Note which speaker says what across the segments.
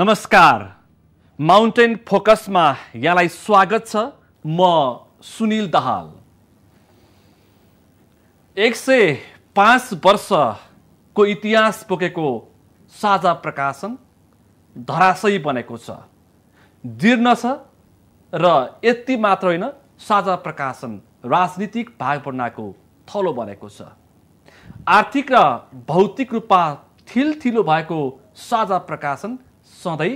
Speaker 1: नमस्कार माउन्टेन फोकसमा यहाँलाई स्वागत छ म सुनिल दहाल एक सय पाँच वर्षको इतिहास बोकेको साझा प्रकाशन धराशयी बनेको छ जीर्ण छ र यति मात्र होइन साझा प्रकाशन राजनीतिक भागभन्डाको थलो बनेको छ आर्थिक र भौतिक रूपमा थिलथिलो भएको साझा प्रकाशन सधैँ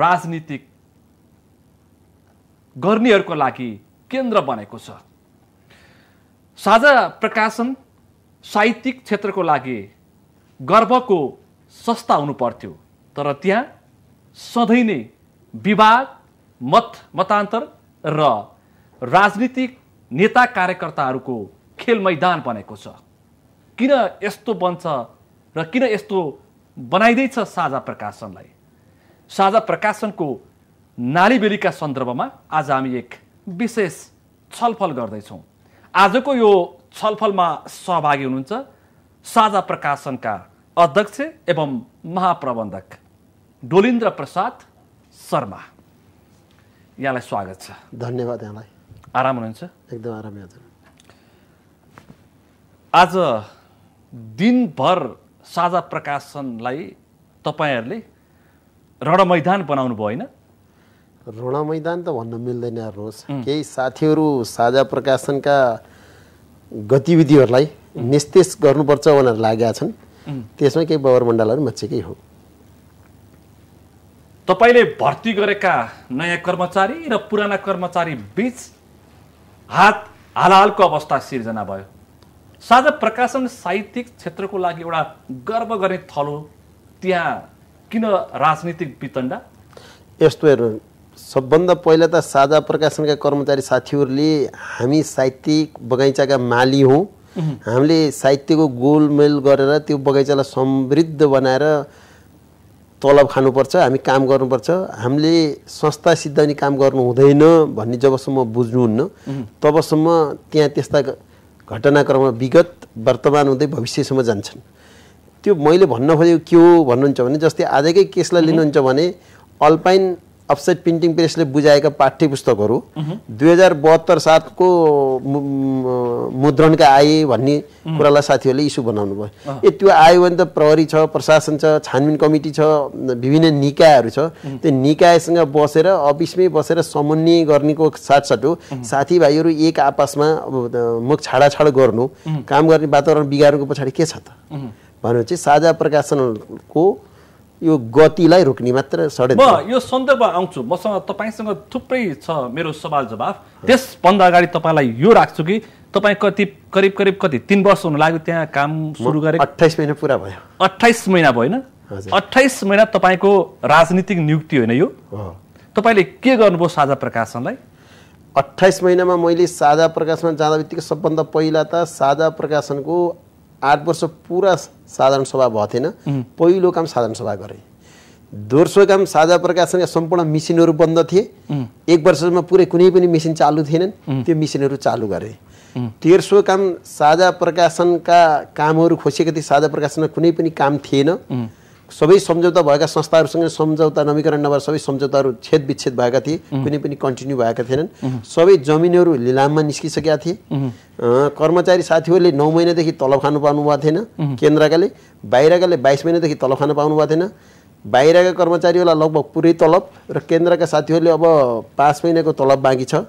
Speaker 1: राजनीतिक गर्नेहरूको लागि केन्द्र बनेको छ साझा प्रकाशन साहित्यिक क्षेत्रको लागि गर्वको संस्था हुनु पर्थ्यो तर त्यहाँ सधैँ नै विवाद मत मतान्तर र राजनीतिक नेता कार्यकर्ताहरूको खेल मैदान बनेको छ किन यस्तो बन्छ र किन यस्तो बनाइँदैछ साझा प्रकाशनलाई साझा प्रकाशनको नारी बेलीका सन्दर्भमा आज हामी एक विशेष छलफल गर्दैछौँ आजको यो छलफलमा सहभागी हुनुहुन्छ साझा प्रकाशनका अध्यक्ष एवं महाप्रबन्धक डोलिन्द्र प्रसाद शर्मा यहाँलाई स्वागत छ धन्यवाद यहाँलाई आराम हुनुहुन्छ एकदम आराम हजुर आज दिनभर साझा प्रकाशनलाई तपाईँहरूले रण मैदान बनाउनु भयो होइन
Speaker 2: रण मैदान त भन्न मिल्दैन हेर्नुहोस् केही साथीहरू साझा प्रकाशनका गतिविधिहरूलाई निस्तेष गर्नुपर्छ भनेर लागेका छन् त्यसमा केही बबर मण्डलहरू मचेकै हो
Speaker 1: तपाईँले भर्ती गरेका नयाँ कर्मचारी र पुराना कर्मचारी बिच हात हालहालको अवस्था सिर्जना भयो साझा प्रकाशन साहित्यिक क्षेत्रको लागि एउटा गर्व गर्ने थलो त्यहाँ किन राजनीतिक वितण्डा
Speaker 2: यस्तो हेर्नु सबभन्दा पहिला त साझा प्रकाशनका कर्मचारी साथीहरूले हामी साहित्यिक बगैँचाका माली हौँ हामीले साहित्यको गोलमेल गरेर त्यो बगैँचालाई समृद्ध बनाएर तलब खानुपर्छ हामी काम गर्नुपर्छ हामीले संस्था सिद्धाउने काम गर्नु हुँदैन भन्ने जबसम्म बुझ्नुहुन्न तबसम्म त्यहाँ त्यस्ता घटनाक्रम विगत वर्तमान हुँदै भविष्यसम्म जान्छन् त्यो मैले भन्न खोजेको के हो भन्नुहुन्छ भने जस्तै आजकै केसलाई लिनुहुन्छ भने अल्पाइन अफसेट प्रिन्टिङ प्रेसले बुझाएका पाठ्य पुस्तकहरू दुई हजार बहत्तर सातको मुद्रणका आए भन्ने कुरालाई साथीहरूले इस्यु बनाउनु भयो ए त्यो आयो भने त प्रहरी छ प्रशासन छ छानबिन कमिटी छ विभिन्न निकायहरू छ त्यो निकायसँग बसेर अफिसमै बसेर समन्वय गर्नेको साथसाथ हो साथीभाइहरू एक आपसमा मुख छाडाछाड गर्नु काम गर्ने वातावरण बिगार्नुको पछाडि के छ त भनेपछि साझा प्रकाशनको यो गतिलाई रोक्ने मात्र सडे म
Speaker 1: यो सन्दर्भ आउँछु मसँग तपाईँसँग थुप्रै छ मेरो सवाल जवाफ त्यसभन्दा अगाडि तपाईँलाई यो राख्छु कि तपाईँ कति करिब करिब कति तिन वर्ष हुन लाग्यो त्यहाँ काम सुरु गरे अठाइस महिना पुरा भयो अठाइस महिना भयो होइन अठाइस महिना तपाईँको राजनीतिक नियुक्ति होइन यो तपाईँले के गर्नुभयो साझा प्रकाशनलाई अठाइस
Speaker 2: महिनामा मैले साझा प्रकाशनमा जाँदा बित्तिकै सबभन्दा पहिला त साझा प्रकाशनको आठ वर्ष पुरा साधारण सभा भएको थिएन पहिलो काम साधारण सभा गरेँ दोस्रो काम साझा प्रकाशनका सम्पूर्ण मिसिनहरू बन्द थिए एक वर्षमा पुरै कुनै पनि मिसिन चालु थिएनन् त्यो मिसिनहरू चालु गरे तेर्सो काम साझा प्रकाशनका कामहरू खोसेको थिए साझा प्रकाशनमा कुनै पनि काम थिएन सबै सम्झौता भएका संस्थाहरूसँग सम्झौता नवीकरण नभएर सबै सम्झौताहरू छेद विच्छेद भएका थिए कुनै पनि कन्टिन्यू भएका थिएनन् सबै जमिनहरू लिलाममा निस्किसकेका थिए कर्मचारी साथीहरूले नौ महिनादेखि तलब खानु पाउनुभएको थिएन केन्द्रकाले बाहिरकाले बाइस महिनादेखि तलब खानु पाउनुभएको थिएन बाहिरका कर्मचारीहरूलाई लगभग पुरै तलब र केन्द्रका साथीहरूले अब पाँच महिनाको तलब बाँकी छ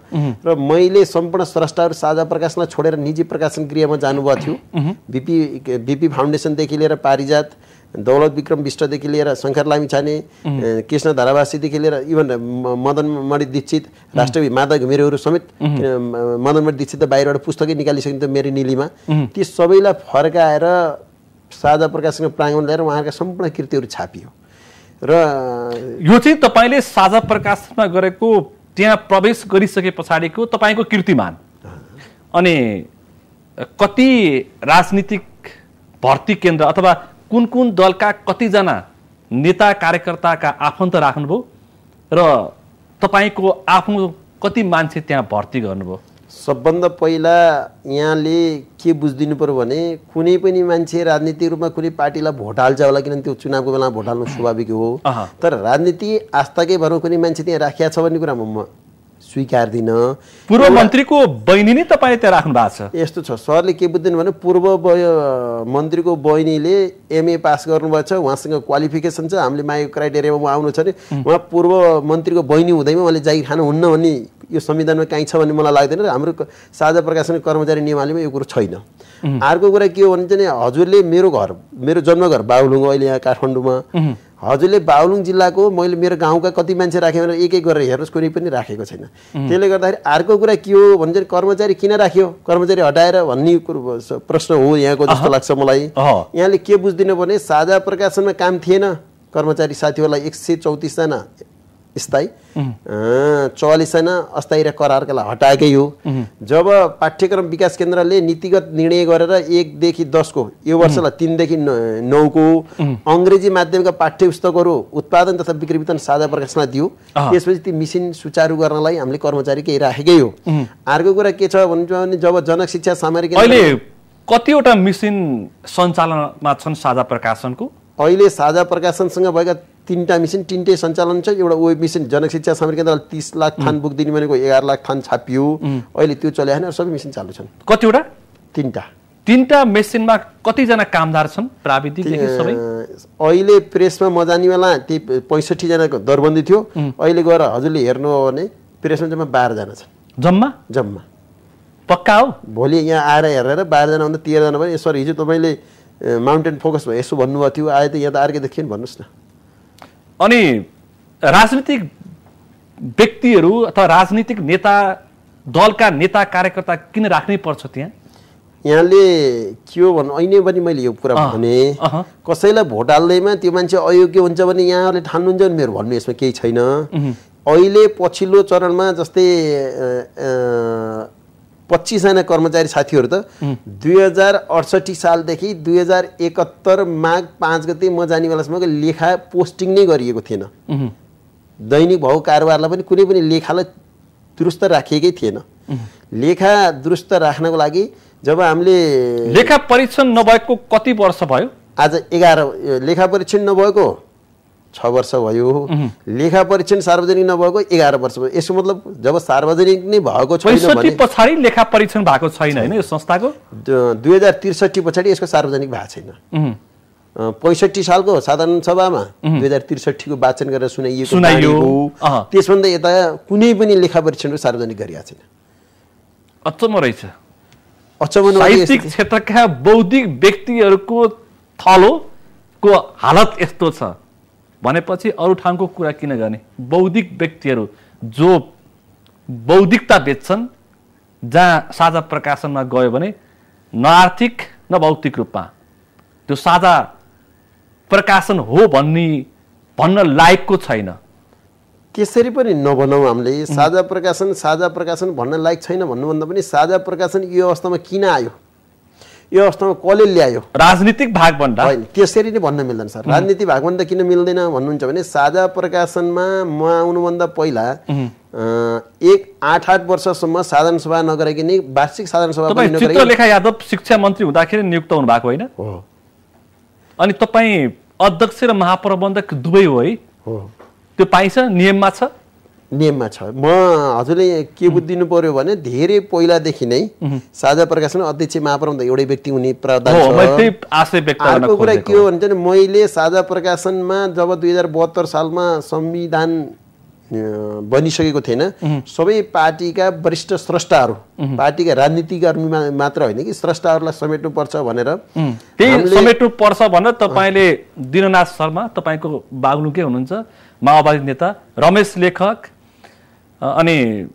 Speaker 2: र मैले सम्पूर्ण स्रष्टाहरू साझा प्रकाशनलाई छोडेर निजी प्रकाशन गृहमा जानुभएको थियो बिपी बिपी फाउन्डेसनदेखि लिएर पारिजात दौलत विक्रम विष्टदेखि लिएर शङ्कर लामिछाने कृष्ण धारावासीदेखि लिएर इभन मदन मणि दीक्षित राष्ट्रवि माधव घुमेरोहरू समेत मदन मणि दीक्षित बाहिरबाट पुस्तकै निकालिसकिन्थ्यो मेरो निलीमा ती सबैलाई फर्काएर साझा प्रकाशसँग प्राङ्गण ल्याएर उहाँहरूका सम्पूर्ण कृतिहरू छापियो
Speaker 1: र यो चाहिँ तपाईँले साझा प्रकाशमा गरेको त्यहाँ प्रवेश गरिसके पछाडिको तपाईँको कीर्तिमान अनि कति राजनीतिक भर्ती केन्द्र अथवा कुन कुन दलका कतिजना नेता कार्यकर्ताका आफन्त राख्नुभयो र तपाईँको आफ्नो कति मान्छे त्यहाँ भर्ती
Speaker 2: गर्नुभयो सबभन्दा पहिला यहाँले के बुझिदिनु पर्यो भने कुनै पनि मान्छे राजनीतिक रूपमा कुनै पार्टीलाई भोट हाल्छ होला किनभने त्यो चुनावको बेलामा भोट हाल्नु स्वाभाविक हो तर राजनीति आस्थाकै भरमा कुनै मान्छे त्यहाँ राखिया छ भन्ने कुरामा म स्वीकार्दिनँ पूर्व
Speaker 1: मन्त्रीको बहिनी नै तपाईँ त्यहाँ राख्नु भएको छ
Speaker 2: यस्तो छ सरले के बुझ्दैन भने पूर्व मन्त्रीको बहिनीले एमए पास गर्नुभएको छ उहाँसँग क्वालिफिकेसन छ हामीले माया क्राइटेरियामा उहाँ आउनु छ भने उहाँ पूर्व मन्त्रीको बहिनी हुँदैमा उहाँले जागिर खानु हुन्न भन्ने यो संविधानमा काहीँ छ भन्ने मलाई लाग्दैन र हाम्रो साझा प्रकाशन कर्मचारी नियमावलीमा यो कुरो छैन अर्को कुरा के हो भने चाहिँ हजुरले मेरो घर मेरो जन्मघर बाहुलुङ अहिले यहाँ काठमाडौँमा हजुरले बाहुलुङ जिल्लाको मैले मेरो गाउँका कति मान्छे राखेँ भनेर एक एक गरेर हेर्नुहोस् कुनै पनि राखेको छैन त्यसले गर्दाखेरि अर्को कुरा के हो भने कर्मचारी किन राख्यो कर्मचारी हटाएर भन्ने कुरो प्रश्न हो यहाँको जस्तो लाग्छ मलाई यहाँले के बुझिदिनु भने साझा प्रकाशनमा काम थिएन कर्मचारी साथीहरूलाई एक सय चौतिसजना स्थायी चौवालिस ऐना अस्थायी र करारकालाई हटाएकै हो जब पाठ्यक्रम विकास केन्द्रले नीतिगत निर्णय गरेर एकदेखि दसको यो वर्षलाई तिनदेखि नौको अङ्ग्रेजी माध्यमका पाठ्य पुस्तकहरू उत्पादन तथा बिक्री वितरण साझा प्रकाशनलाई दियो त्यसपछि ती मिसिन सुचारू गर्नलाई हामीले कर्मचारी केही राखेकै हो अर्को कुरा के छ भने जब जनक शिक्षा सामग्री
Speaker 1: कतिवटा मिसिन
Speaker 2: सञ्चालनमा छन् साझा प्रकाशनको अहिले साझा प्रकाशनसँग भएका तिनवटा मिसिन तिनटै सञ्चालन छ एउटा वेब मिसिन जनशिक्षा सामग्री केन्द्र तिस लाख थान बुक दिने भनेको एघार लाख थान छापियो अहिले त्यो चले होइन सबै मिसिन चालु छन् कतिवटा तिनवटा
Speaker 1: तिनवटा मेसिनमा कतिजना कामदार छन् प्राविधिक
Speaker 2: अहिले प्रेसमा म जाने बेला ती पैँसठीजनाको दरबन्दी थियो अहिले गएर हजुरले हेर्नु हो भने प्रेसमा जम्मा बाह्रजना छन् जम्मा जम्मा पक्का हो भोलि यहाँ आएर हेरेर बाह्रजना भन्दा तेह्रजना भयो सर हिजो तपाईँले माउन्टेन फोकस भयो यसो भन्नुभएको थियो आए त यहाँ त अर्कै देखियो भन्नुहोस् न अनि
Speaker 1: राजनीतिक व्यक्तिहरू अथवा राजनीतिक नेता दलका नेता कार्यकर्ता किन राख्नै पर्छ त्यहाँ
Speaker 2: यहाँले के हो भन्नु अहिले पनि मैले यो कुरा भने कसैलाई भोट हाल्दैमा त्यो मान्छे अयोग्य हुन्छ भने यहाँहरूले ठान्नुहुन्छ भने मेरो भन्नु यसमा केही छैन अहिले पछिल्लो चरणमा जस्तै पच्चिसजना कर्मचारी साथीहरू त दुई हजार अडसट्ठी सालदेखि दुई हजार एकहत्तर माघ पाँच गते म जाने बेलासम्मको लेखा पोस्टिङ नै गरिएको थिएन दैनिक भाउ कारोबारलाई पनि कुनै पनि लेखालाई दुरुस्त राखिएकै थिएन लेखा दुरुस्त राख्नको लागि जब हामीले लेखा परीक्षण नभएको कति वर्ष भयो आज एघार लेखा परीक्षण नभएको छ वर्ष भयो लेखा परीक्षण सार्वजनिक नभएको एघार वर्ष भयो यसको मतलब जब सार्वजनिक नै भएको छैन
Speaker 1: पछाडि लेखा परीक्षण भएको छैन होइन यो संस्थाको दुई हजार त्रिसठी पछाडि यसको सार्वजनिक भएको छैन
Speaker 2: पैँसठी सालको साधारण सभामा दुई हजार त्रिसठीको वाचन गरेर
Speaker 1: सुनाइएको
Speaker 2: त्यसभन्दा यता कुनै पनि लेखा परीक्षणको सार्वजनिक गरिएको छैन
Speaker 1: अचम्म रहेछ अचम्म क्षेत्रका बौद्धिक व्यक्तिहरूको थलोको हालत यस्तो छ भनेपछि अरू ठाउँको कुरा किन गर्ने बौद्धिक व्यक्तिहरू जो बौद्धिकता बेच्छन् जहाँ साझा प्रकाशनमा गयो भने न आर्थिक न भौतिक रूपमा त्यो साझा प्रकाशन हो भन्ने भन्न लायकको
Speaker 2: छैन त्यसरी पनि नभनौँ हामीले साझा प्रकाशन साझा प्रकाशन भन्न लायक छैन भन्नुभन्दा पनि साझा प्रकाशन यो अवस्थामा किन आयो यो अवस्थामा कसले ल्यायो राजनीतिक
Speaker 1: भन्दा होइन
Speaker 2: त्यसरी नै भन्न मिल्दैन सर राजनीति भन्दा किन मिल्दैन भन्नुहुन्छ भने साझा प्रकाशनमा म आउनुभन्दा पहिला एक आठ आठ वर्षसम्म साधारण सभा नगरेकी नै वार्षिक साधारण सभा लेखा
Speaker 1: यादव शिक्षा मन्त्री हुँदाखेरि नियुक्त हुनु भएको होइन अनि तपाईँ अध्यक्ष र महाप्रबन्धक दुवै हो है त्यो पाइन्छ नियममा छ नियममा छ म हजुरले के बुझिदिनु पर्यो भने
Speaker 2: धेरै पहिलादेखि नै साझा प्रकाशन अध्यक्ष महाप्रबन्ध एउटै व्यक्ति हुने अर्को कुरा के हो भने चाहिँ मैले साझा प्रकाशनमा जब दुई हजार बहत्तर सालमा संविधान बनिसकेको थिएन सबै पार्टीका वरिष्ठ स्रष्टाहरू पार्टीका राजनीति कर्मी मात्र होइन कि स्रष्टाहरूलाई समेट्नुपर्छ भनेर
Speaker 1: समेट्नु पर्छ भनेर तपाईँले दिननाथ शर्मा तपाईँको बागलुकै हुनुहुन्छ माओवादी नेता रमेश लेखक अनि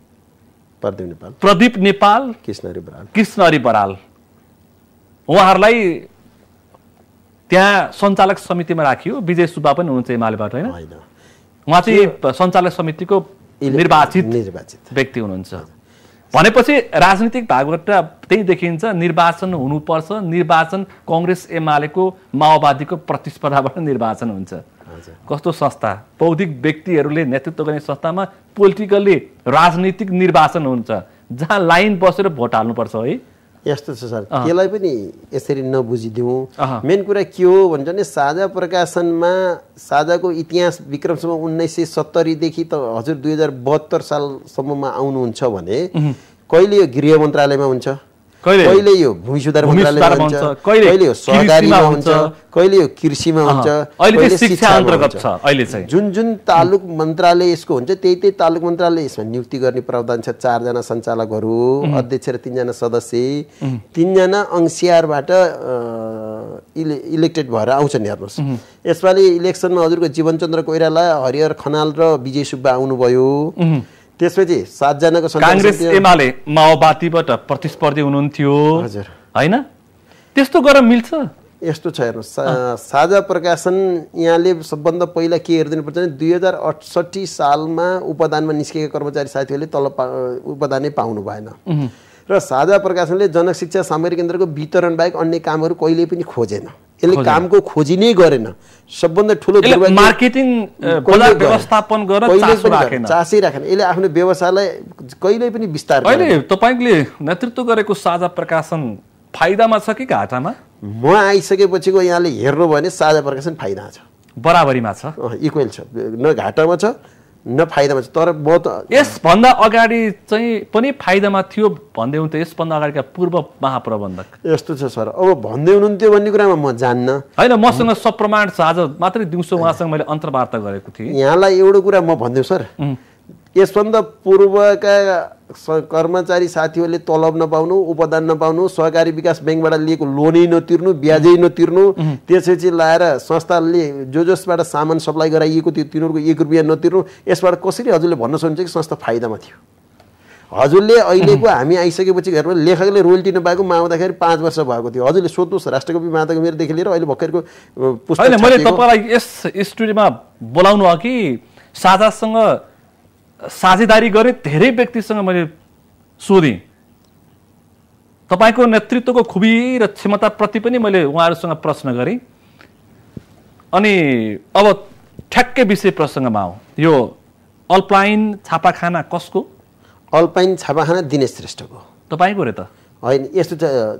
Speaker 1: प्रदीप नेपाल प्रदीप नेपाल कृष्णहरी बराल कृष्णहरी बराल उहाँहरूलाई त्यहाँ सञ्चालक समितिमा राखियो विजय सुब्बा पनि हुनुहुन्छ एमालेबाट होइन उहाँ चाहिँ सञ्चालक समितिको निर्वाचित निर्वाचित व्यक्ति हुनुहुन्छ भनेपछि राजनीतिक भागबाट त्यही देखिन्छ निर्वाचन हुनुपर्छ निर्वाचन कङ्ग्रेस एमालेको माओवादीको प्रतिस्पर्धाबाट निर्वाचन हुन्छ कस्तो संस्था बौद्धिक व्यक्तिहरूले नेतृत्व गर्ने संस्थामा पोलिटिकल्ली राजनीतिक निर्वाचन हुन्छ जहाँ लाइन बसेर भोट हाल्नुपर्छ है यस्तो छ सर त्यसलाई
Speaker 2: पनि यसरी नबुझिदिउँ मेन कुरा के हो भन्छ भने साझा प्रकाशनमा साझाको इतिहास विक्रमसम्म उन्नाइस सय सत्तरीदेखि त हजुर दुई हजार बहत्तर सालसम्ममा आउनुहुन्छ भने कहिले यो गृह मन्त्रालयमा हुन्छ कहिले यो भूमि सुधार मन्त्रालय हुन्छ कहिले यो सहकारीमा हुन्छ कहिले यो कृषिमा हुन्छ जुन जुन तालुक मन्त्रालय यसको हुन्छ त्यही त्यही तालुक मन्त्रालय यसमा नियुक्ति गर्ने प्रावधान छ चारजना सञ्चालकहरू अध्यक्ष र तिनजना सदस्य तिनजना अंशियारबाट इलेक्टेड भएर आउँछन् हेर्नुहोस् यसपालि इलेक्सनमा हजुरको जीवनचन्द्र कोइराला हरिहर खनाल र विजय सुब्बा आउनुभयो त्यसपछि सातजनाको काङ्ग्रेस एमाले
Speaker 1: माओवादीबाट प्रतिस्पर्धी हुनुहुन्थ्यो हजुर होइन त्यस्तो गरेर मिल्छ यस्तो छ हेर्नुहोस् सा,
Speaker 2: साझा प्रकाशन यहाँले सबभन्दा पहिला के हेरिदिनुपर्छ भने दुई हजार अठसट्ठी सालमा उपदानमा निस्केका कर्मचारी साथीहरूले तल पा उपदानै पाउनु भएन र साझा प्रकाशनले जनशिक्षा सामग्री केन्द्रको वितरण बाहेक अन्य कामहरू कहिले पनि खोजेन यसले कामको खोजी नै गरेन सबभन्दा ठुलो मार्केटिङ
Speaker 1: व्यवस्थापन गरेर चासै
Speaker 2: राखेन यसले आफ्नो व्यवसायलाई कहिले पनि विस्तार अहिले
Speaker 1: तपाईँले नेतृत्व गरेको साझा प्रकाशन फाइदामा छ कि घाटामा म
Speaker 2: आइसकेपछिको यहाँले हेर्नु भने साझा प्रकाशन फाइदा छ बराबरीमा छ इक्वेल छ न
Speaker 1: घाटामा छ नफाइदामा छ तर म त यसभन्दा अगाडि चाहिँ पनि फाइदामा थियो भन्दै हुन्थ्यो यसभन्दा अगाडिका पूर्व महाप्रबन्धक यस्तो छ सर अब भन्दै हुनुहुन्थ्यो भन्ने कुरामा म जान्न होइन मसँग सप्रमाण छ आज मात्रै दिउँसो उहाँसँग मैले अन्तर्वार्ता गरेको थिएँ यहाँलाई
Speaker 2: एउटा कुरा म भन्दै सर यसभन्दा पूर्वका कर्मचारी साथीहरूले तलब नपाउनु उपदान नपाउनु सहकारी विकास ब्याङ्कबाट लिएको लोनै नतिर्नु ब्याजै नतिर्नु त्यसपछि लाएर संस्थाले जो जसबाट सामान सप्लाई गराइएको थियो तिनीहरूको एक रुपियाँ नतिर्नु यसबाट कसरी हजुरले भन्न सक्नुहुन्छ कि संस्था फाइदामा थियो हजुरले अहिलेको हामी आइसकेपछि घरमा लेखकले रोयल्टी नपाएको आउँदाखेरि पाँच वर्ष भएको थियो हजुरले सोध्नुहोस् राष्ट्रकवि मेरोदेखि लिएर अहिले भर्खरको पुस्तक मैले तपाईँलाई
Speaker 1: यस स्टुडियोमा बोलाउनु हो कि साझासँग साझेदारी गरेँ धेरै व्यक्तिसँग मैले सोधेँ तपाईँको नेतृत्वको खुबी र क्षमताप्रति पनि मैले उहाँहरूसँग प्रश्न गरेँ अनि अब ठ्याक्कै विषय प्रसङ्गमा आऊ यो अल्पाइन छापाखाना कसको अल्पाइन छापाखाना दिनेश
Speaker 2: श्रेष्ठको तपाईँको रे त होइन यस्तो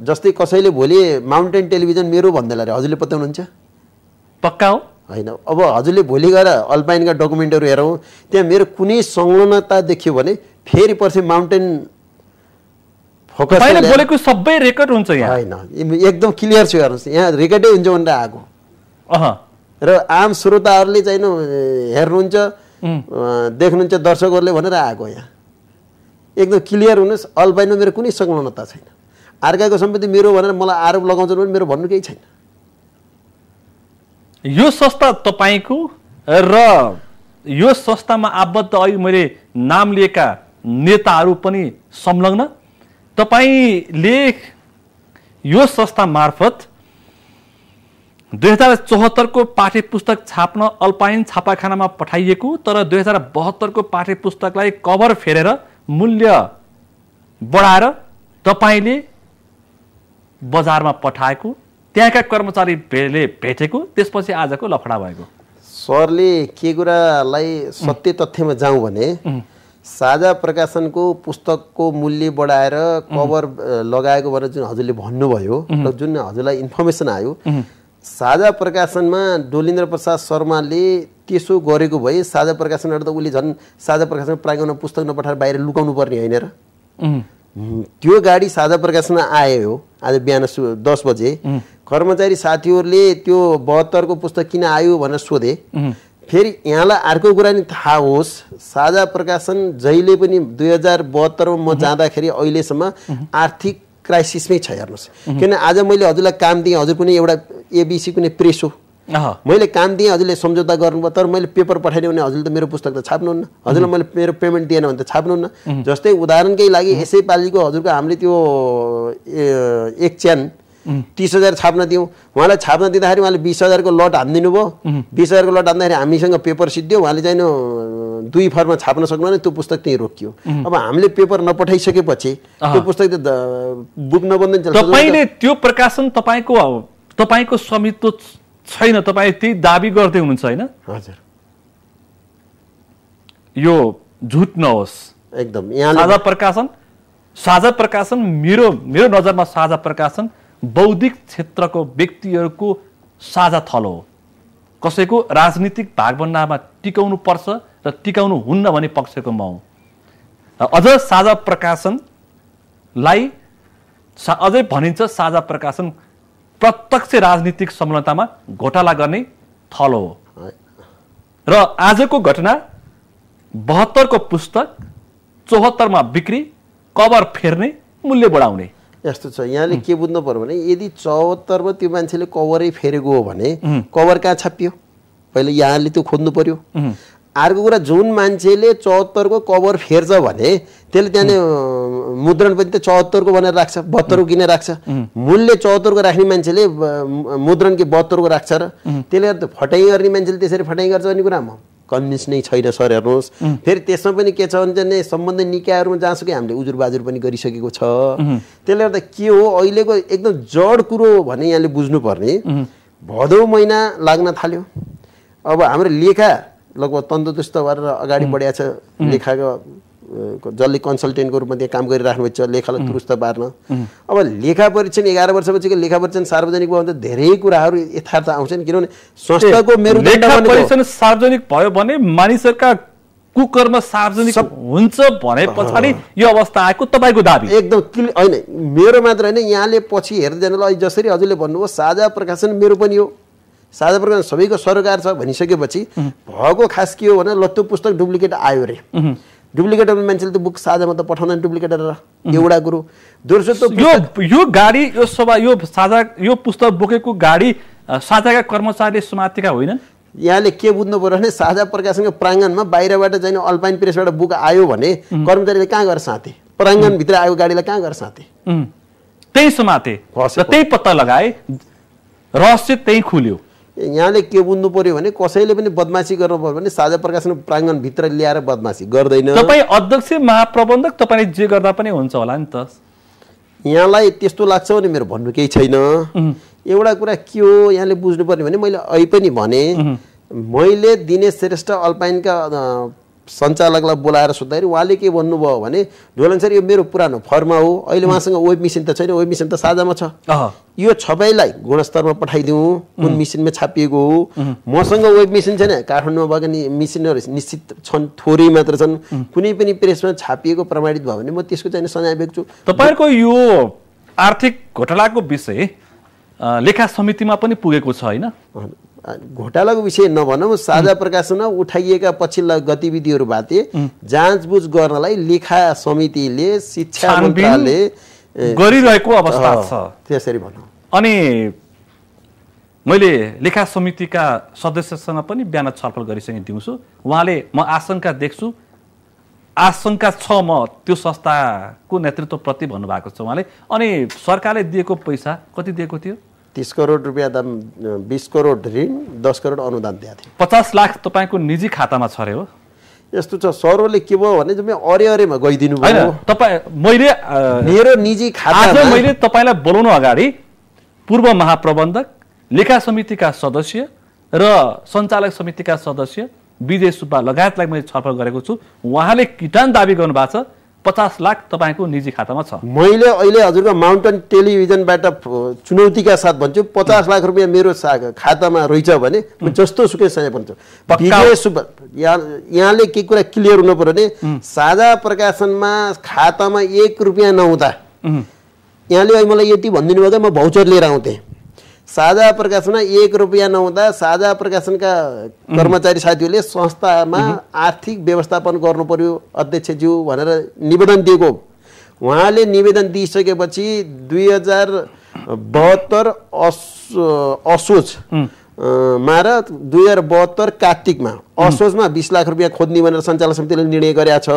Speaker 2: जस्तै कसैले भोलि माउन्टेन टेलिभिजन मेरो भन्दैला अरे हजुरले बताउनुहुन्छ पक्का हो होइन अब हजुरले भोलि गएर अल्पाइनका डकुमेन्टहरू हेरौँ त्यहाँ मेरो कुनै संलग्नता देखियो भने फेरि पर्सि माउन्टेन फोकस बोलेको सबै रेकर्ड हुन्छ होइन एकदम क्लियर छु हेर्नुहोस् यहाँ रेकर्डै हुन्छ भनेर आएको र आम श्रोताहरूले चाहिँ हेर्नुहुन्छ देख्नुहुन्छ दर्शकहरूले भनेर आएको यहाँ एकदम क्लियर हुनुहोस् अल्पाइनमा मेरो कुनै संलग्नता छैन अर्काको सम्पत्ति मेरो भनेर मलाई आरोप लगाउँछन् भने मेरो भन्नु केही छैन
Speaker 1: यो संस्था तपाईँको र यो संस्थामा आबद्ध अघि मैले नाम लिएका नेताहरू पनि संलग्न तपाईँले यो संस्था मार्फत दुई हजार चौहत्तरको पाठ्य पुस्तक छाप्न अल्पाइन छापाखानामा पठाइएको तर दुई हजार बहत्तरको पाठ्य पुस्तकलाई कभर फेरेर मूल्य बढाएर तपाईँले बजारमा पठाएको त्यहाँका भेले भेटेको त्यसपछि आजको लफडा भएको
Speaker 2: सरले के कुरालाई सत्य तथ्यमा जाउँ भने साझा प्रकाशनको पुस्तकको मूल्य बढाएर कभर लगाएको भनेर जुन हजुरले भन्नुभयो र जुन हजुरलाई इन्फर्मेसन आयो साझा प्रकाशनमा डोलिन्द्र प्रसाद शर्माले त्यसो गरेको भए साझा प्रकाशनबाट त उसले झन् साझा प्रकाशन प्राङ्गणमा पुस्तक नपठाएर बाहिर लुकाउनु पर्ने होइन र त्यो गाडी साझा प्रकाशनमा आयो आज बिहान दस बजे कर्मचारी साथीहरूले त्यो बहत्तरको पुस्तक किन आयो भनेर सोधे फेरि यहाँलाई अर्को कुरा नि थाहा होस् साझा प्रकाशन जहिले पनि दुई हजार बहत्तरमा म जाँदाखेरि अहिलेसम्म आर्थिक क्राइसिसमै छ हेर्नुहोस् किन आज मैले हजुरलाई काम दिएँ हजुर कुनै एउटा एबिसी कुनै प्रेस हो मैले काम दिएँ हजुरले सम्झौता गर्नुभयो तर मैले पेपर पठाइदिएँ भने हजुरले त मेरो पुस्तक त छाप्नुहुन्न हजुरलाई मैले मेरो पेमेन्ट दिएन भने त छाप्नुहुन्न जस्तै उदाहरणकै लागि यसैपालिको हजुरको हामीले त्यो एक च्यान तिस हजार छाप्न दिउँ उहाँलाई छाप्न दिँदाखेरि उहाँले बिस हजारको लट हानिदिनु भयो बिस हजारको लट हान्दाखेरि हामीसँग पेपर सिद्धियो उहाँले चाहिँ दुई फर्ममा छाप्न सक्नु त्यो पुस्तक त्यहीँ रोकियो अब हामीले पेपर नपठाइसकेपछि त्यो पुस्तक त बुक नबन्द तपाईँले
Speaker 1: त्यो प्रकाशन तपाईँको तपाईँको स्वामित्व छैन तपाईँ त्यही दाबी गर्दै हुनुहुन्छ होइन हजुर यो झुट नहोस् एकदम यहाँ साझा प्रकाशन साझा प्रकाशन मेरो मेरो नजरमा साझा प्रकाशन बौद्धिक क्षेत्रको व्यक्तिहरूको साझा थलो हो कसैको राजनीतिक भागभन्डामा टिकाउनु पर्छ र टिकाउनु हुन्न भन्ने पक्षको म हुँ र अझ साझा प्रकाशनलाई सा अझै भनिन्छ साझा प्रकाशन प्रत्यक्ष राजनीतिक समलतामा घोटाला गर्ने थलो हो र आजको घटना बहत्तरको पुस्तक चौहत्तरमा बिक्री कभर फेर्ने मूल्य बढाउने
Speaker 2: यस्तो छ यहाँले के बुझ्नु पर्यो भने यदि चौहत्तरमा त्यो मान्छेले कभरै फेरेको हो भने कभर कहाँ छापियो पहिले यहाँले त्यो खोज्नु पर्यो अर्को कुरा जुन मान्छेले चौहत्तरको कभर फेर्छ भने त्यसले त्यहाँनिर मुद्रण पनि त चौहत्तरको भनेर राख्छ बहत्तरको किनेर राख्छ मूल्य चौहत्तरको राख्ने मान्छेले मुद्रण कि बहत्तरको राख्छ र त्यसले गर्दा फटाइ गर्ने मान्छेले त्यसरी फटाइ गर्छ भन्ने कुरा म कन्भिन्स नै छैन सर हेर्नुहोस् फेरि त्यसमा पनि के छ भने चाहिँ सम्बन्ध निकायहरूमा जहाँसुकै हामीले उजुर बाजुर पनि गरिसकेको छ त्यसले गर्दा के हो अहिलेको एकदम जड कुरो भने यहाँले बुझ्नुपर्ने भदौ महिना लाग्न थाल्यो अब हाम्रो लेखा लगभग तन्दुरुस्त भएर अगाडि बढिया छ लेखाको जसले कन्सल्टेन्टको रूपमा त्यहाँ काम गरिराख्नुभएको छ लेखालाई दुरुस्त पार्न अब लेखा परीक्षण एघार वर्षपछिको लेखा परीक्षण सार्वजनिक भयो भने धेरै कुराहरू यथार्थ आउँछन् किनभने संस्थाको मेरो
Speaker 1: सार्वजनिक भयो भने मानिसहरूका कुकर्म सार्वजनिक हुन्छ भने पछाडि यो अवस्था आएको तपाईँको दाबी
Speaker 2: एकदम होइन मेरो मात्र होइन यहाँले पछि हेर्दैनलाई जसरी हजुरले भन्नुभयो साझा प्रकाशन मेरो पनि हो साझा प्रकाशन सबैको सरकार छ भनिसकेपछि भएको खास के हो भने लत्तो पुस्तक डुप्लिकेट आयो अरे डुप्लिकेट मान्छेले त बुक साझामा त पठाउँदैन डुप्लिकेट गरेर एउटा
Speaker 1: कुरो दोस्रो त यो यो गाडी यो सभा यो साझा यो पुस्तक बोकेको गाडी साझाका कर्मचारीले समातेका होइनन् यहाँले के बुझ्नु पऱ्यो भने साझा प्रकाशनको प्राङ्गणमा
Speaker 2: बाहिरबाट जाने अल्पाइन प्रेसबाट बुक आयो भने कर्मचारीले कहाँ गएर साँथे प्राङ्गणभित्र आएको गाडीलाई कहाँ गएर साँते
Speaker 1: त्यही समाते त्यही पत्ता लगाए रहस्य त्यही खुल्यो
Speaker 2: यहाँले के बुझ्नु पर्यो भने कसैले पनि बदमासी गर्नु पर्यो भने साझा प्रकाशन प्राङ्गणभित्र ल्याएर बदमासी गर्दैन तपाईँ
Speaker 1: अध्यक्ष महाप्रबन्धक तपाईँले जे गर्दा पनि हुन्छ होला नि
Speaker 2: त यहाँलाई त्यस्तो लाग्छ भने मेरो भन्नु केही छैन एउटा कुरा के हो यहाँले बुझ्नु पर्ने भने मैले अहिले पनि भने मैले दिनेश श्रेष्ठ अल्पाइनका सञ्चालकलाई बोलाएर सोद्धाखेरि उहाँले के भन्नुभयो भने ढोलन सर यो मेरो पुरानो फर्म हो अहिले उहाँसँग वेब मिसिन त छैन वेब मिसिन त साझामा छ यो छपाईलाई गुणस्तरमा पठाइदिउँ कुन मिसिनमा छापिएको हो मसँग वेब मिसिन छैन काठमाडौँमा भएको मिसिनहरू निश्चित छन् थोरै मात्र छन् कुनै पनि प्रेसमा छापिएको प्रमाणित भयो भने म त्यसको चाहिँ सजाय बेच्छु
Speaker 1: तपाईँहरूको यो आर्थिक घोटालाको विषय लेखा समितिमा पनि पुगेको छ होइन घोटालाको विषय नभनौँ साझा प्रकाशन
Speaker 2: उठाइएका पछिल्ला गतिविधिहरू भाते जाँचबुझ गर्नलाई लेखा समितिले शिक्षा मन्त्रालयले गरिरहेको अवस्था छ
Speaker 1: त्यसरी भनौँ अनि मैले लेखा समितिका सदस्यसँग पनि बिहान छलफल गरिसकेँ दिउँछु उहाँले म आशंका देख्छु आशंका छ म त्यो संस्थाको नेतृत्वप्रति भन्नुभएको छ उहाँले अनि सरकारले दिएको पैसा कति दिएको थियो तिस करोड रुपियाँ दाम बिस करोड ऋण दस करोड अनुदान दिएको थियो पचास लाख तपाईँको निजी खातामा छ अरे हो यस्तो
Speaker 2: छ सरले के भयो भने जम्मै अरे अरेमा गइदिनु भयो
Speaker 1: तपाईँ मैले मेरो निजी खाता मैले तपाईँलाई बोलाउनु अगाडि पूर्व महाप्रबन्धक लेखा समितिका सदस्य र सञ्चालक समितिका सदस्य विजय सुब्बा लगायतलाई मैले छलफल गरेको छु उहाँले किटान दावी गर्नु भएको छ पचास लाख तपाईँको निजी खातामा छ
Speaker 2: मैले अहिले हजुरको माउन्टेन टेलिभिजनबाट चुनौतीका साथ भन्छु पचास लाख रुपियाँ मेरो खातामा रहेछ भने म जस्तो सुकै सय भन्छु यहाँले के कुरा क्लियर हुनु पऱ्यो भने साझा प्रकाशनमा खातामा एक रुपियाँ नहुँदा यहाँले मलाई यति भनिदिनु भयो म भाउचर लिएर आउँथेँ साझा प्रकाशनमा एक रुपियाँ नहुँदा साझा प्रकाशनका कर्मचारी साथीहरूले संस्थामा आर्थिक व्यवस्थापन गर्नु पर्यो अध्यक्षज्यू भनेर निवेदन दिएको उहाँले निवेदन दिइसकेपछि दुई हजार बहत्तर अस असोज मा र दुई हजार बहत्तर कार्तिकमा असोजमा बिस लाख रुपियाँ खोज्ने भनेर सञ्चालक समितिले निर्णय गरेका छ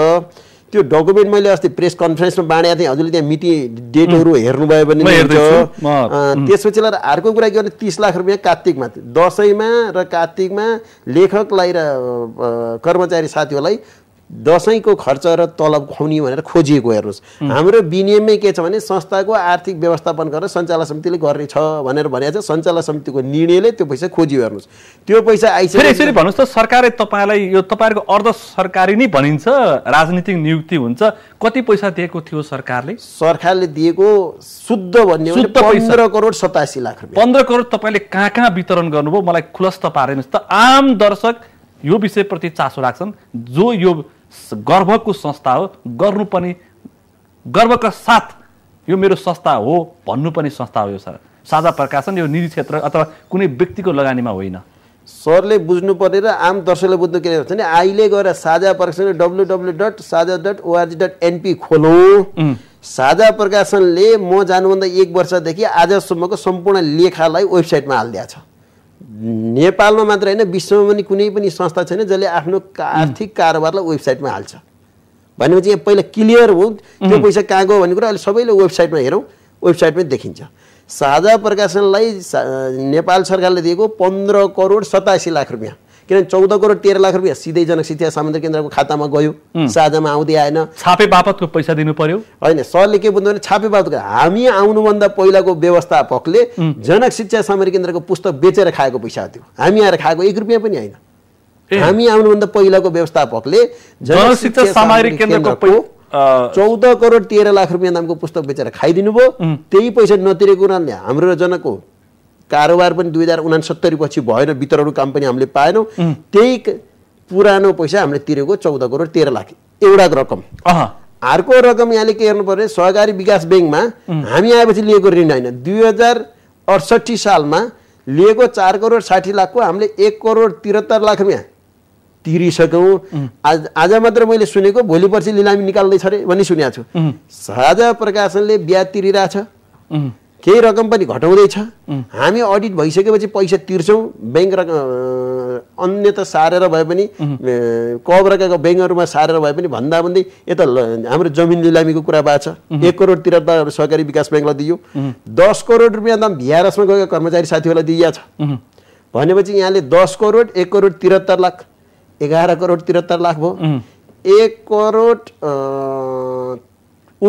Speaker 2: त्यो डकुमेन्ट मैले अस्ति प्रेस कन्फरेन्समा बाँडेको थिएँ हजुरले त्यहाँ मिति डेटहरू हेर्नुभयो भने त्यसपछि लिएर अर्को कुरा के भने तिस लाख रुपियाँ कार्तिकमा दसैँमा र कार्तिकमा लेखकलाई र कर्मचारी साथीहरूलाई दसैँको खर्च र तलब खुवाउने भनेर खोजिएको हेर्नुहोस् हाम्रो विनियममै के छ भने संस्थाको आर्थिक व्यवस्थापन गरेर सञ्चालन समितिले गर्ने छ भनेर भनेको छ सञ्चालन समितिको निर्णयले त्यो पैसा खोजियो
Speaker 1: हेर्नुहोस् त्यो पैसा आइसक्यो भन्नुहोस् त सरकारले तपाईँलाई यो तपाईँहरूको अर्ध सरकारी नै भनिन्छ राजनीतिक नियुक्ति हुन्छ कति पैसा दिएको थियो सरकारले सरकारले दिएको शुद्ध भन्ने पन्ध्र
Speaker 2: करोड सतासी लाख
Speaker 1: पन्ध्र करोड तपाईँले कहाँ कहाँ वितरण गर्नुभयो मलाई खुलस्त पारेन त आम दर्शक यो विषयप्रति चासो राख्छन् जो यो गर्वको संस्था हो गर्नु पनि गर्वका साथ यो मेरो संस्था हो भन्नु पनि संस्था हो यो सर साझा प्रकाशन यो निजी क्षेत्र अथवा कुनै व्यक्तिको लगानीमा होइन
Speaker 2: सरले बुझ्नुपर्ने र आम दर्शकले बुझ्नु के भने अहिले गएर Sajha Prakashan W W dot sajha dot ORG dot NP खोलो साझा प्रकाशनले म जानुभन्दा एक वर्षदेखि आजसम्मको सम्पूर्ण लेखालाई वेबसाइटमा हालिदिएको छ नेपालमा मात्र होइन विश्वमा पनि कुनै पनि संस्था छैन जसले आफ्नो आर्थिक कारोबारलाई वेबसाइटमा हाल्छ भनेपछि यहाँ पहिला क्लियर हो त्यो पैसा कहाँ गयो भन्ने कुरा अहिले सबैले वेबसाइटमा हेरौँ वेबसाइटमै देखिन्छ साझा प्रकाशनलाई नेपाल सरकारले दिएको पन्ध्र करोड सतासी लाख रुपियाँ किनभने चौध करोड तेह्र लाख रुपियाँ सिधै जनक शिक्षा सामग्री केन्द्रको खातामा गयो साझामा आउँदै आएन
Speaker 1: छापे बापतको पैसा दिनु पर्यो
Speaker 2: होइन सरले के बुझ्नु भने छापे बापतको हामी आउनुभन्दा पहिलाको व्यवस्थापकले जनक शिक्षा सामग्री केन्द्रको पुस्तक बेचेर खाएको पैसा थियो हामी आएर खाएको एक रुपियाँ पनि होइन हामी आउनुभन्दा पहिलाको व्यवस्थापकले जनशिक्षा सामग्री केन्द्रको चौध करोड तेह्र लाख रुपियाँ दामको पुस्तक बेचेर खाइदिनु भयो त्यही पैसा नतिरेको हुनाले हाम्रो जनकको जनको कारोबार पनि दुई हजार उनासत्तरी पछि भएन वितरण काम पनि हामीले पाएनौँ त्यही पुरानो पैसा हामीले तिरेको चौध करोड तेह्र लाख एउटा रकम अर्को रकम यहाँले के हेर्नु पर्ने सहकारी विकास ब्याङ्कमा हामी आएपछि लिएको ऋण होइन दुई हजार अडसट्ठी सालमा लिएको चार करोड साठी लाखको हामीले एक करोड त्रिहत्तर लाख रुपियाँ तिरिसक्यौँ आज आज मात्र मैले सुनेको भोलि पर्सि लिलामी निकाल्दैछ अरे भन्ने सुनेको छु साझा प्रकाशनले ब्याज तिरिरहेछ केही रकम पनि घटाउँदैछ हामी अडिट भइसकेपछि पैसा तिर्छौँ ब्याङ्क रकम अन्य त सारेर भए पनि कबरका ब्याङ्कहरूमा सारेर भए पनि भन्दा भन्दै यता हाम्रो जमिन लिलामीको कुरा भएको छ एक करोडतिर त सहकारी विकास ब्याङ्कलाई दियो दस करोड रुपियाँ त भिआरएसमा गएका कर्मचारी साथीहरूलाई दिइया छ भनेपछि यहाँले दस करोड एक करोड त्रिहत्तर लाख एघार करोड त्रिहत्तर लाख भयो एक करोड